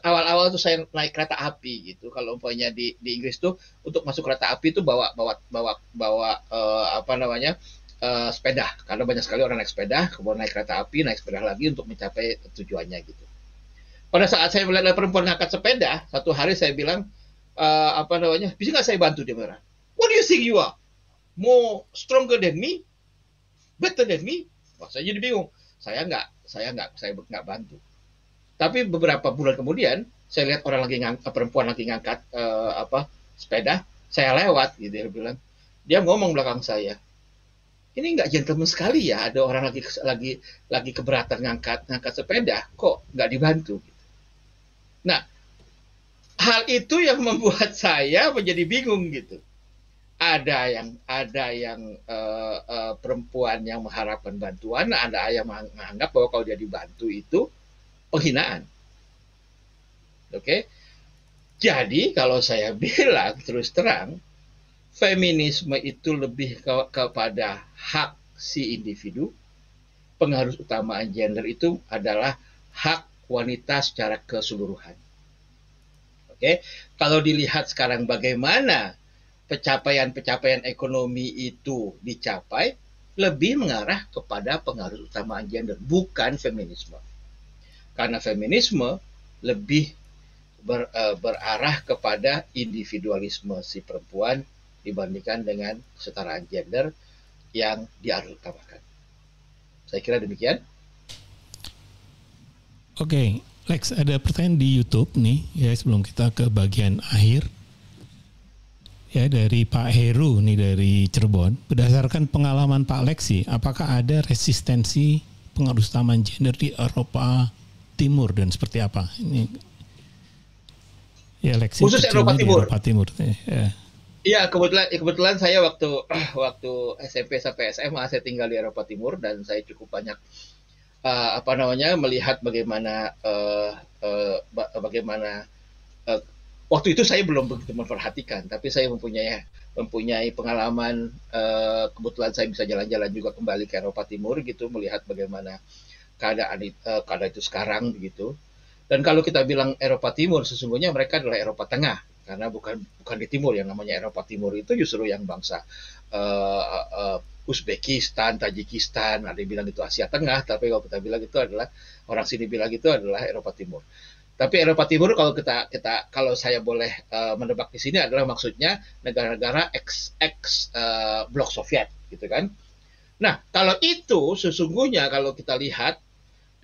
awal-awal tuh saya naik kereta api gitu. Kalau umpamanya di di Inggris tuh untuk masuk kereta api tuh bawa bawa bawa bawa uh, apa namanya? uh, sepeda karena banyak sekali orang naik sepeda kemudian naik kereta api naik sepeda lagi untuk mencapai tujuannya gitu pada saat saya melihat perempuan ngangkat sepeda satu hari saya bilang uh, apa namanya bisa nggak saya bantu dia merah what do you think you are more stronger than me better than me Wah, saya jadi bingung saya nggak saya nggak saya nggak bantu tapi beberapa bulan kemudian saya lihat orang lagi ngang, perempuan lagi ngangkat uh, apa sepeda saya lewat gitu dia bilang dia ngomong belakang saya ini nggak gentleman sekali ya ada orang lagi lagi lagi keberatan ngangkat ngangkat sepeda kok nggak dibantu gitu. nah hal itu yang membuat saya menjadi bingung gitu ada yang ada yang uh, uh, perempuan yang mengharapkan bantuan ada yang menganggap bahwa kalau dia dibantu itu penghinaan oke okay? jadi kalau saya bilang terus terang feminisme itu lebih ke kepada hak si individu. Pengaruh utama gender itu adalah hak wanita secara keseluruhan. Oke, kalau dilihat sekarang bagaimana pencapaian-pencapaian ekonomi itu dicapai, lebih mengarah kepada pengaruh utama gender, bukan feminisme. Karena feminisme lebih ber, e, berarah kepada individualisme si perempuan dibandingkan dengan kesetaraan gender yang diarutamakan. Saya kira demikian. Oke, okay. Lex, ada pertanyaan di YouTube nih ya sebelum kita ke bagian akhir. Ya dari Pak Heru nih dari Cirebon. Berdasarkan pengalaman Pak Lexi, apakah ada resistensi pengaruh gender di Eropa Timur dan seperti apa? Ini Ya, Lexi. khusus Eropa Timur. Eropa Timur. Eh, ya. Iya kebetulan eh, kebetulan saya waktu waktu SMP sampai SMA saya tinggal di Eropa Timur dan saya cukup banyak uh, apa namanya melihat bagaimana uh, uh, bagaimana uh, waktu itu saya belum begitu memperhatikan tapi saya mempunyai mempunyai pengalaman uh, kebetulan saya bisa jalan-jalan juga kembali ke Eropa Timur gitu melihat bagaimana keadaan uh, keadaan itu sekarang begitu dan kalau kita bilang Eropa Timur sesungguhnya mereka adalah Eropa Tengah karena bukan bukan di timur yang namanya Eropa Timur itu justru yang bangsa uh, uh, Uzbekistan, Tajikistan, ada yang bilang itu Asia Tengah, tapi kalau kita bilang itu adalah orang sini bilang itu adalah Eropa Timur. Tapi Eropa Timur kalau kita kita kalau saya boleh uh, menebak di sini adalah maksudnya negara-negara ex ex uh, blok Soviet gitu kan. Nah, kalau itu sesungguhnya kalau kita lihat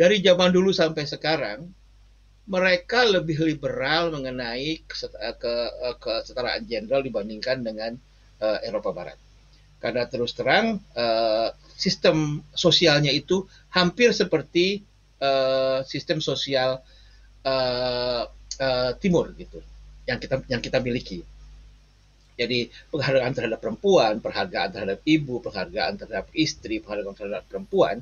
dari zaman dulu sampai sekarang mereka lebih liberal mengenai eh, kesetaraan jenderal dibandingkan dengan uh, Eropa Barat. Karena terus terang uh, sistem sosialnya itu hampir seperti uh, sistem sosial uh, uh, Timur gitu, yang kita yang kita miliki. Jadi penghargaan terhadap perempuan, penghargaan terhadap ibu, penghargaan terhadap istri, penghargaan terhadap perempuan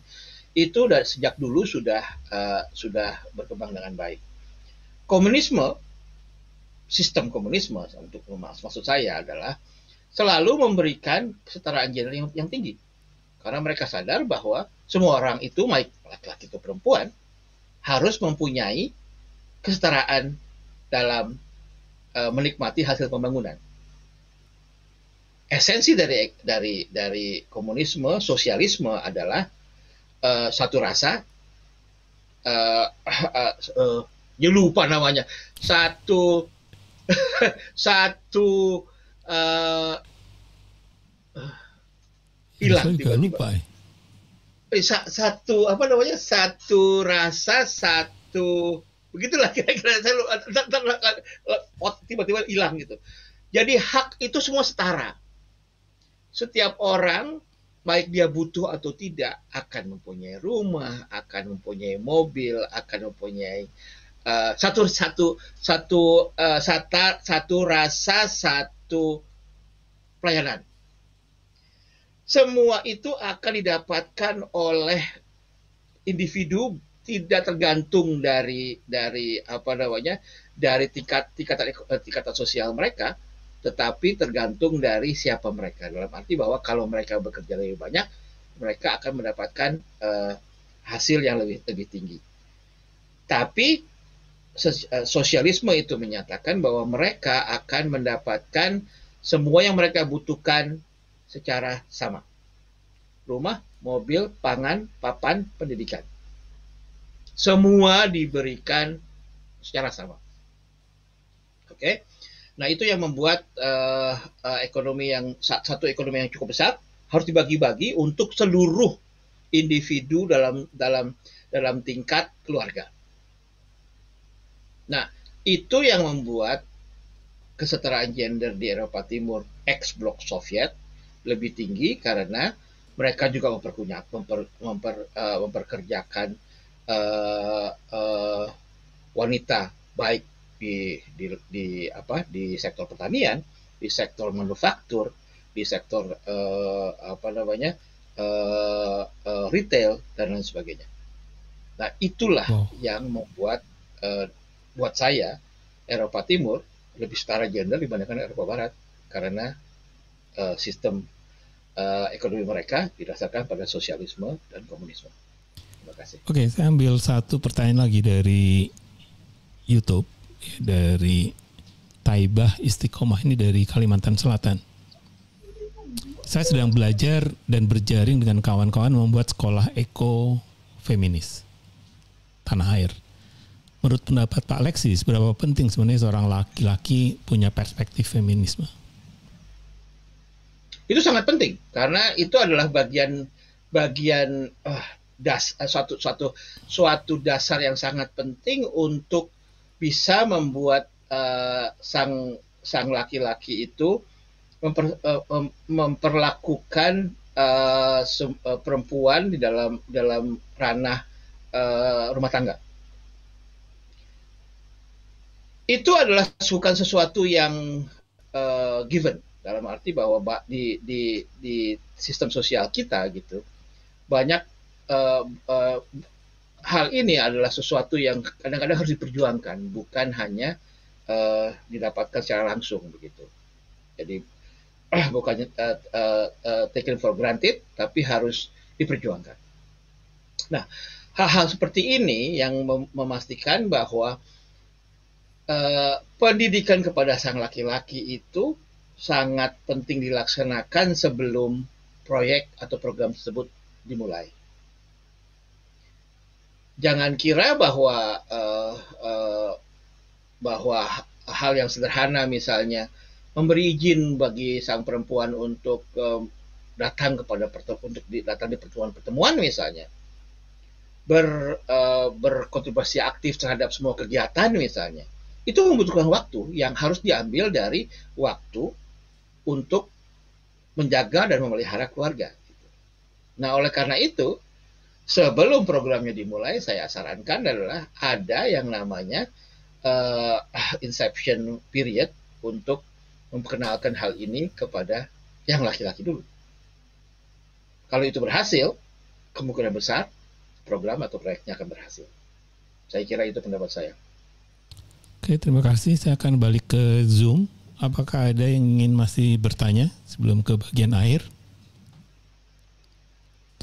itu sejak dulu sudah uh, sudah berkembang dengan baik komunisme, sistem komunisme untuk maksud saya adalah selalu memberikan kesetaraan gender yang, yang tinggi. Karena mereka sadar bahwa semua orang itu, baik laki-laki atau perempuan, harus mempunyai kesetaraan dalam e, menikmati hasil pembangunan. Esensi dari dari dari komunisme, sosialisme adalah e, satu rasa, e, e, e, ya lupa namanya satu satu uh, hilang tiba-tiba eh. eh, sa satu apa namanya satu rasa satu begitulah kira-kira saya tiba-tiba hilang gitu jadi hak itu semua setara setiap orang baik dia butuh atau tidak akan mempunyai rumah akan mempunyai mobil akan mempunyai Eh, satu satu satu uh, sata, satu rasa satu pelayanan. Semua itu akan didapatkan oleh individu tidak tergantung dari dari apa namanya dari tingkat tingkat eh, tingkat sosial mereka tetapi tergantung dari siapa mereka dalam arti bahwa kalau mereka bekerja lebih banyak mereka akan mendapatkan uh, hasil yang lebih lebih tinggi tapi Eh, sosialisme itu menyatakan bahwa mereka akan mendapatkan semua yang mereka butuhkan secara sama. Rumah, mobil, pangan, papan, pendidikan. Semua diberikan secara sama. Oke. Okay? Nah, itu yang membuat uh, uh, ekonomi yang satu ekonomi yang cukup besar harus dibagi-bagi untuk seluruh individu dalam dalam dalam tingkat keluarga. Nah, itu yang membuat kesetaraan gender di Eropa Timur ex blok Soviet lebih tinggi karena mereka juga memperkunyak memper, memper, uh, memperkerjakan uh, uh, wanita baik di, di di apa di sektor pertanian, di sektor manufaktur, di sektor uh, apa namanya uh, uh, retail dan lain sebagainya. Nah itulah wow. yang membuat uh, buat saya Eropa Timur lebih setara gender dibandingkan Eropa Barat karena uh, sistem uh, ekonomi mereka didasarkan pada sosialisme dan komunisme. Terima kasih. Oke, okay, saya ambil satu pertanyaan lagi dari YouTube dari Taibah Istiqomah ini dari Kalimantan Selatan. Saya sedang belajar dan berjaring dengan kawan-kawan membuat sekolah eko feminis tanah air menurut pendapat Pak Alexis, seberapa penting sebenarnya seorang laki-laki punya perspektif feminisme? Itu sangat penting karena itu adalah bagian bagian uh, das uh, suatu suatu suatu dasar yang sangat penting untuk bisa membuat uh, sang sang laki-laki itu memper, uh, memperlakukan uh, perempuan di dalam dalam ranah uh, rumah tangga itu adalah bukan sesuatu yang uh, given dalam arti bahwa di di di sistem sosial kita gitu banyak uh, uh, hal ini adalah sesuatu yang kadang-kadang harus diperjuangkan bukan hanya uh, didapatkan secara langsung begitu jadi uh, bukannya uh, uh, uh, taken for granted tapi harus diperjuangkan nah hal-hal seperti ini yang memastikan bahwa Eh, pendidikan kepada sang laki-laki itu sangat penting dilaksanakan sebelum proyek atau program tersebut dimulai. Jangan kira bahwa uh, uh, bahwa hal yang sederhana misalnya memberi izin bagi sang perempuan untuk um, datang kepada untuk datang di pertemuan-pertemuan misalnya ber, uh, berkontribusi aktif terhadap semua kegiatan misalnya itu membutuhkan waktu yang harus diambil dari waktu untuk menjaga dan memelihara keluarga. Nah, oleh karena itu, sebelum programnya dimulai, saya sarankan adalah ada yang namanya uh, inception period untuk memperkenalkan hal ini kepada yang laki-laki dulu. Kalau itu berhasil, kemungkinan besar program atau proyeknya akan berhasil. Saya kira itu pendapat saya. Oke, terima kasih. Saya akan balik ke Zoom. Apakah ada yang ingin masih bertanya sebelum ke bagian akhir?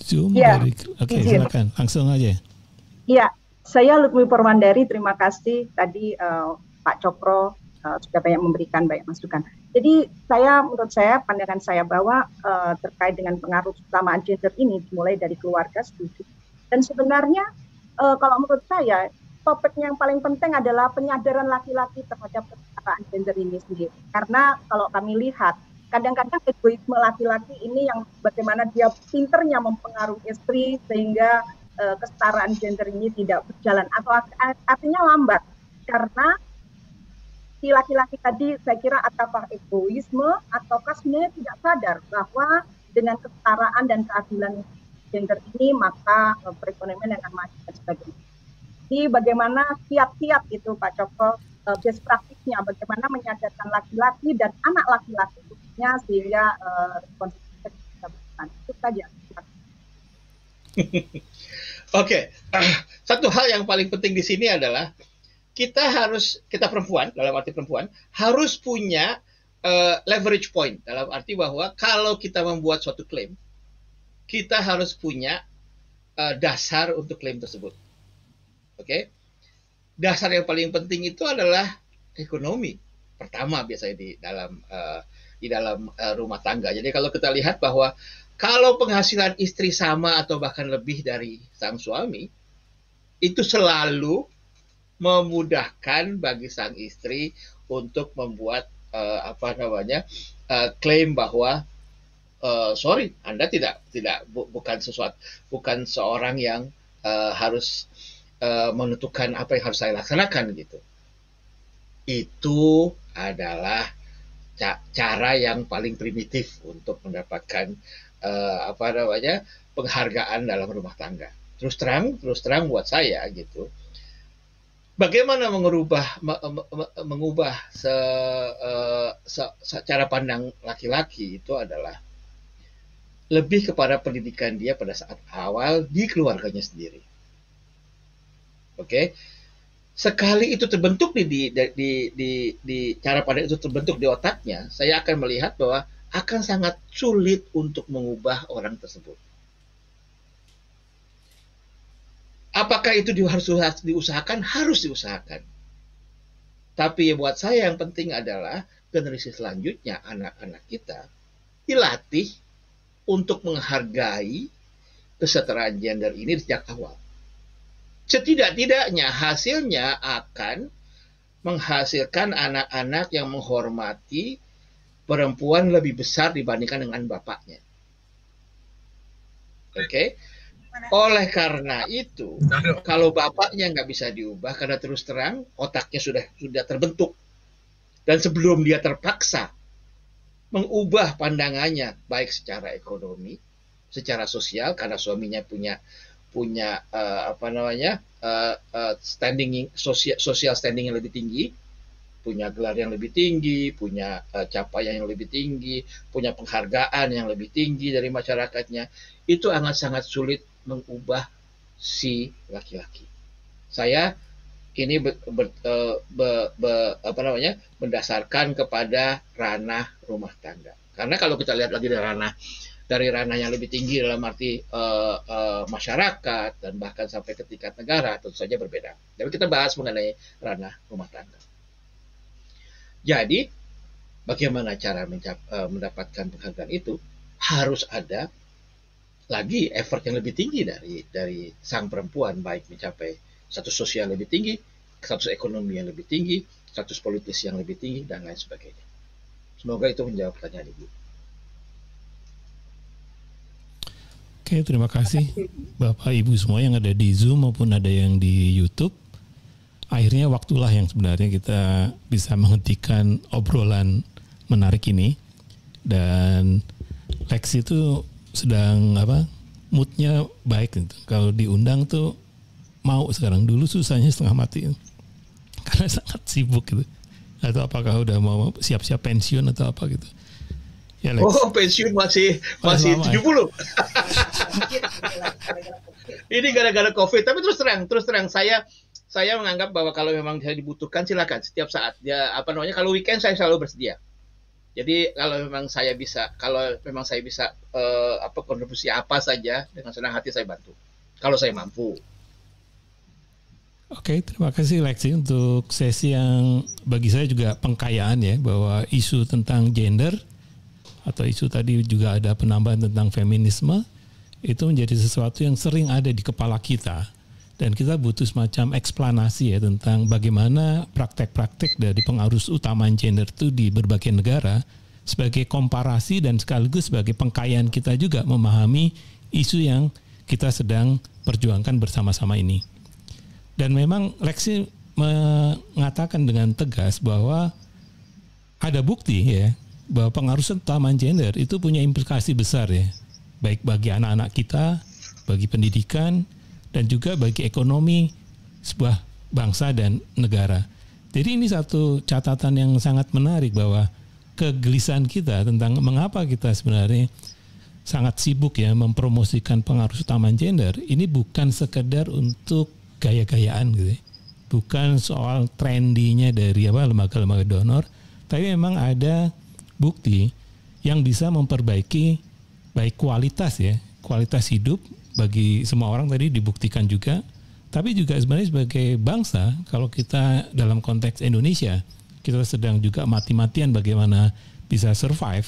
Zoom ya, dari Oke, silakan. Langsung aja. Iya, saya Lukmi Permandari Terima kasih tadi uh, Pak Cokro uh, sudah banyak memberikan banyak masukan. Jadi saya menurut saya pandangan saya bahwa uh, terkait dengan pengaruh utama gender ini mulai dari keluarga setuju. Dan sebenarnya uh, kalau menurut saya topiknya yang paling penting adalah penyadaran laki-laki terhadap kesetaraan gender ini sendiri. Karena kalau kami lihat, kadang-kadang egoisme laki-laki ini yang bagaimana dia pinternya mempengaruhi istri sehingga uh, kesetaraan gender ini tidak berjalan atau artinya lambat karena si laki-laki tadi saya kira ataukah egoisme atau kasusnya tidak sadar bahwa dengan kesetaraan dan keadilan gender ini maka eh, perekonomian akan maju dan sebagainya. Jadi bagaimana kiat-kiat itu Pak Joko uh, best praktiknya, bagaimana menyadarkan laki-laki dan anak laki-laki khususnya sehingga uh, e, berikan itu saja. Oke, okay. satu hal yang paling penting di sini adalah kita harus kita perempuan dalam arti perempuan harus punya uh, leverage point dalam arti bahwa kalau kita membuat suatu klaim kita harus punya uh, dasar untuk klaim tersebut Oke. Okay? Dasar yang paling penting itu adalah ekonomi. Pertama biasanya di dalam uh, di dalam uh, rumah tangga. Jadi kalau kita lihat bahwa kalau penghasilan istri sama atau bahkan lebih dari sang suami, itu selalu memudahkan bagi sang istri untuk membuat uh, apa namanya uh, klaim bahwa uh, sorry Anda tidak tidak bu, bukan sesuatu bukan seorang yang uh, harus Eh, menentukan apa yang harus saya laksanakan gitu. Itu adalah ca cara yang paling primitif untuk mendapatkan uh, apa namanya penghargaan dalam rumah tangga. Terus terang, terus terang buat saya gitu. Bagaimana mengubah mengubah se, uh, se, secara pandang laki-laki itu adalah lebih kepada pendidikan dia pada saat awal di keluarganya sendiri Oke. Okay? Sekali itu terbentuk di di, di di di cara pandang itu terbentuk di otaknya, saya akan melihat bahwa akan sangat sulit untuk mengubah orang tersebut. Apakah itu harus diusahakan? Harus diusahakan. Tapi buat saya yang penting adalah generasi selanjutnya anak-anak kita dilatih untuk menghargai kesetaraan gender ini sejak awal. Setidak-tidaknya hasilnya akan menghasilkan anak-anak yang menghormati perempuan lebih besar dibandingkan dengan bapaknya. Oke. Okay? Oleh karena itu, kalau bapaknya nggak bisa diubah karena terus terang otaknya sudah sudah terbentuk dan sebelum dia terpaksa mengubah pandangannya baik secara ekonomi, secara sosial karena suaminya punya punya uh, apa namanya uh, uh, standing sosial sosial standing yang lebih tinggi punya gelar yang lebih tinggi punya uh, capaian yang lebih tinggi punya penghargaan yang lebih tinggi dari masyarakatnya itu sangat sangat sulit mengubah si laki-laki saya ini ber, ber, be, be, apa namanya mendasarkan kepada ranah rumah tangga karena kalau kita lihat lagi dari ranah dari ranah yang lebih tinggi dalam arti uh, uh, masyarakat dan bahkan sampai ke tingkat negara tentu saja berbeda. Tapi kita bahas mengenai ranah rumah tangga. Jadi bagaimana cara uh, mendapatkan penghargaan itu harus ada lagi effort yang lebih tinggi dari dari sang perempuan baik mencapai status sosial lebih tinggi, status ekonomi yang lebih tinggi, status politis yang lebih tinggi dan lain sebagainya. Semoga itu menjawab pertanyaan Ibu. Oke, terima kasih Bapak Ibu semua yang ada di Zoom maupun ada yang di YouTube. Akhirnya waktulah yang sebenarnya kita bisa menghentikan obrolan menarik ini. Dan Lex itu sedang apa? Moodnya baik gitu. Kalau diundang tuh mau sekarang dulu susahnya setengah mati karena sangat sibuk gitu atau apakah udah mau siap-siap pensiun atau apa gitu ya, Lex. Oh, pensiun masih masih ya? tujuh puluh. Ini gara-gara COVID. Tapi terus terang, terus terang saya saya menganggap bahwa kalau memang saya dibutuhkan silakan setiap saat. Ya apa namanya kalau weekend saya selalu bersedia. Jadi kalau memang saya bisa, kalau memang saya bisa eh, apa kontribusi apa saja dengan senang hati saya bantu. Kalau saya mampu. Oke, terima kasih Lexi untuk sesi yang bagi saya juga pengkayaan ya bahwa isu tentang gender atau isu tadi juga ada penambahan tentang feminisme itu menjadi sesuatu yang sering ada di kepala kita dan kita butuh semacam eksplanasi ya tentang bagaimana praktek-praktek dari pengarus utama gender itu di berbagai negara sebagai komparasi dan sekaligus sebagai pengkayaan kita juga memahami isu yang kita sedang perjuangkan bersama-sama ini. Dan memang Lexi mengatakan dengan tegas bahwa ada bukti ya bahwa pengaruh kesamaan gender itu punya implikasi besar ya, baik bagi anak-anak kita, bagi pendidikan, dan juga bagi ekonomi sebuah bangsa dan negara. Jadi ini satu catatan yang sangat menarik bahwa kegelisahan kita tentang mengapa kita sebenarnya sangat sibuk ya mempromosikan pengaruh utama gender ini bukan sekedar untuk gaya-gayaan gitu. Ya. Bukan soal trendinya dari apa lembaga-lembaga donor, tapi memang ada bukti yang bisa memperbaiki baik kualitas ya kualitas hidup bagi semua orang tadi dibuktikan juga tapi juga sebenarnya sebagai bangsa kalau kita dalam konteks Indonesia kita sedang juga mati-matian bagaimana bisa survive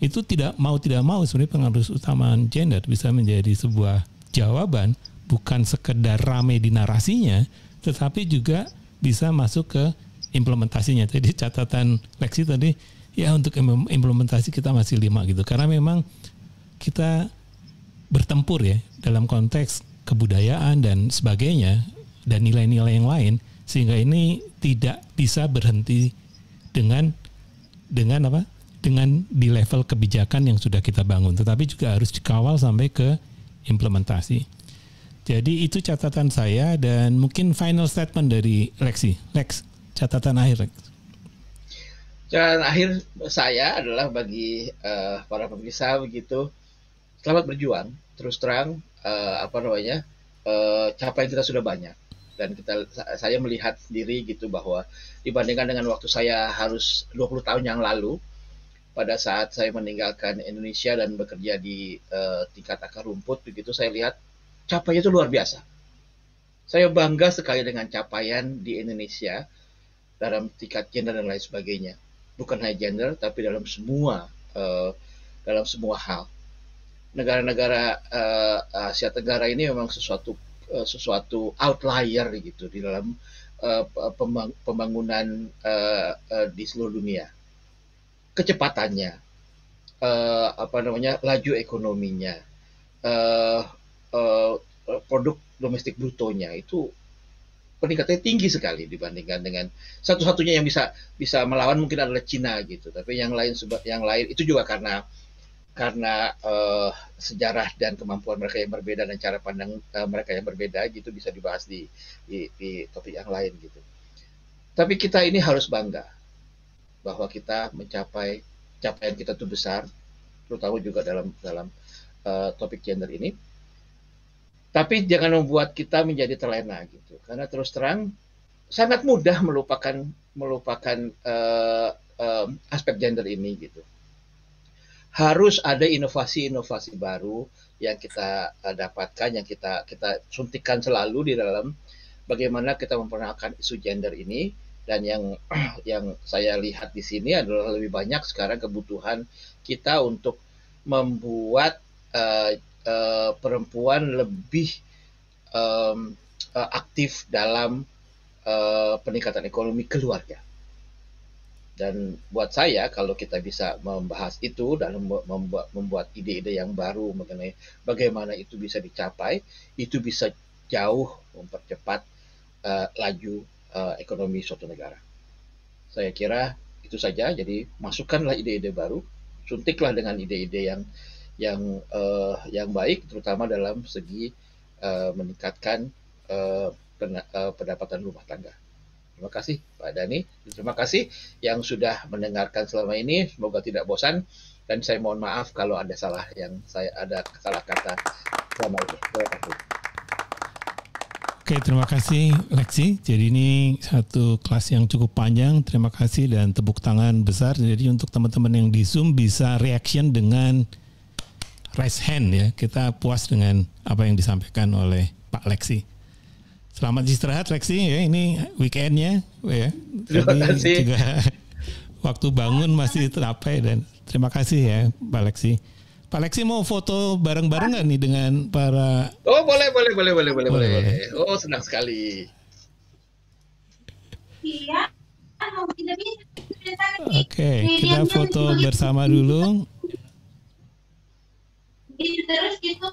itu tidak mau tidak mau sebenarnya pengaruh utama gender bisa menjadi sebuah jawaban bukan sekedar rame di narasinya tetapi juga bisa masuk ke implementasinya jadi catatan Lexi tadi ya untuk implementasi kita masih lima gitu karena memang kita bertempur ya dalam konteks kebudayaan dan sebagainya dan nilai-nilai yang lain sehingga ini tidak bisa berhenti dengan dengan apa dengan di level kebijakan yang sudah kita bangun tetapi juga harus dikawal sampai ke implementasi jadi itu catatan saya dan mungkin final statement dari Lexi Lex catatan akhir Lexi. Dan akhir saya adalah bagi uh, para pemirsa begitu, selamat berjuang. Terus terang, uh, apa namanya, uh, capaian kita sudah banyak. Dan kita, saya melihat sendiri gitu bahwa dibandingkan dengan waktu saya harus 20 tahun yang lalu, pada saat saya meninggalkan Indonesia dan bekerja di uh, tingkat akar rumput, begitu saya lihat capaiannya itu luar biasa. Saya bangga sekali dengan capaian di Indonesia dalam tingkat gender dan lain sebagainya bukan hanya gender tapi dalam semua uh, dalam semua hal negara-negara uh, Asia Tenggara ini memang sesuatu uh, sesuatu outlier gitu di dalam uh, pembangunan uh, uh, di seluruh dunia kecepatannya uh, apa namanya laju ekonominya uh, uh, produk domestik brutonya itu peningkatannya tinggi sekali dibandingkan dengan satu-satunya yang bisa bisa melawan mungkin adalah Cina gitu. Tapi yang lain sebab yang lain itu juga karena karena uh, sejarah dan kemampuan mereka yang berbeda dan cara pandang uh, mereka yang berbeda gitu bisa dibahas di, di di topik yang lain gitu. Tapi kita ini harus bangga bahwa kita mencapai capaian kita itu besar, terutama juga dalam dalam uh, topik gender ini tapi jangan membuat kita menjadi terlena gitu. Karena terus terang sangat mudah melupakan melupakan uh, uh, aspek gender ini gitu. Harus ada inovasi-inovasi baru yang kita eh, dapatkan, yang kita kita suntikan selalu di dalam bagaimana kita memperkenalkan isu gender ini dan yang yang saya lihat di sini adalah lebih banyak sekarang kebutuhan kita untuk membuat uh, uh, perempuan lebih um, uh, aktif dalam uh, peningkatan ekonomi keluarga. Dan buat saya kalau kita bisa membahas itu dalam membuat membuat ide-ide yang baru mengenai bagaimana itu bisa dicapai, itu bisa jauh mempercepat uh, laju uh, ekonomi suatu negara. Saya kira itu saja. Jadi masukkanlah ide-ide baru, suntiklah dengan ide-ide yang yang uh, yang baik terutama dalam segi uh, meningkatkan uh, eh, pen, uh, pendapatan rumah tangga. Terima kasih Pak Dani, terima kasih yang sudah mendengarkan selama ini. Semoga tidak bosan dan saya mohon maaf kalau ada salah yang saya ada salah kata selama ini. Terima kasih. Oke, terima kasih Lexi. Jadi ini satu kelas yang cukup panjang. Terima kasih dan tepuk tangan besar. Jadi untuk teman-teman yang di Zoom bisa reaction dengan raise hand ya. Kita puas dengan apa yang disampaikan oleh Pak Lexi. Selamat istirahat Lexi ya. Ini weekendnya ya. Terima kasih. Juga waktu bangun masih terapai dan terima kasih ya Pak Lexi. Pak Lexi mau foto bareng-bareng nggak nih dengan para Oh, boleh boleh boleh boleh boleh boleh. boleh. Oh, senang sekali. Iya. Oke, okay, kita foto bersama dulu. Iya, gitu.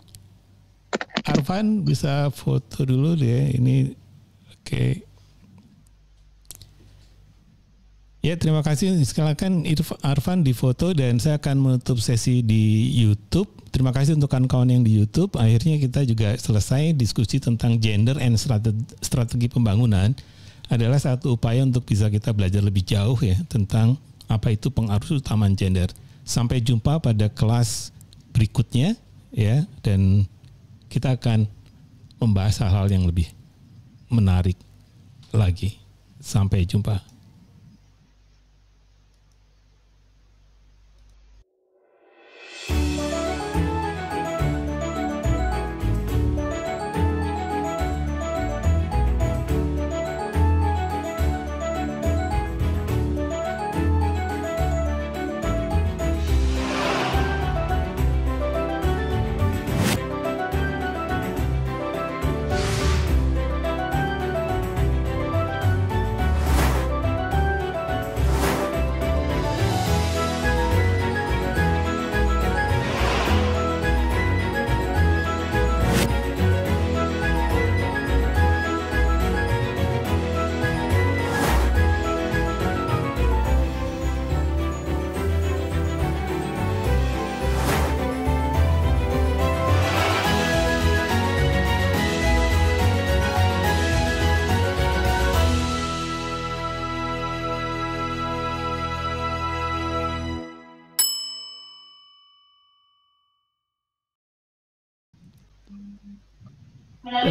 Arvan bisa foto dulu deh ini oke okay. Ya terima kasih silakan Arvan di foto dan saya akan menutup sesi di YouTube. Terima kasih untuk kawan-kawan yang di YouTube. Akhirnya kita juga selesai diskusi tentang gender and strategi pembangunan adalah satu upaya untuk bisa kita belajar lebih jauh ya tentang apa itu pengaruh utama gender. Sampai jumpa pada kelas berikutnya ya dan kita akan membahas hal-hal yang lebih menarik lagi. Sampai jumpa.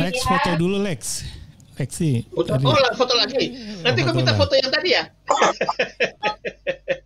Lex ya. foto dulu Lex. Lex sih. oh, foto lagi. Nanti kau minta foto yang tadi ya.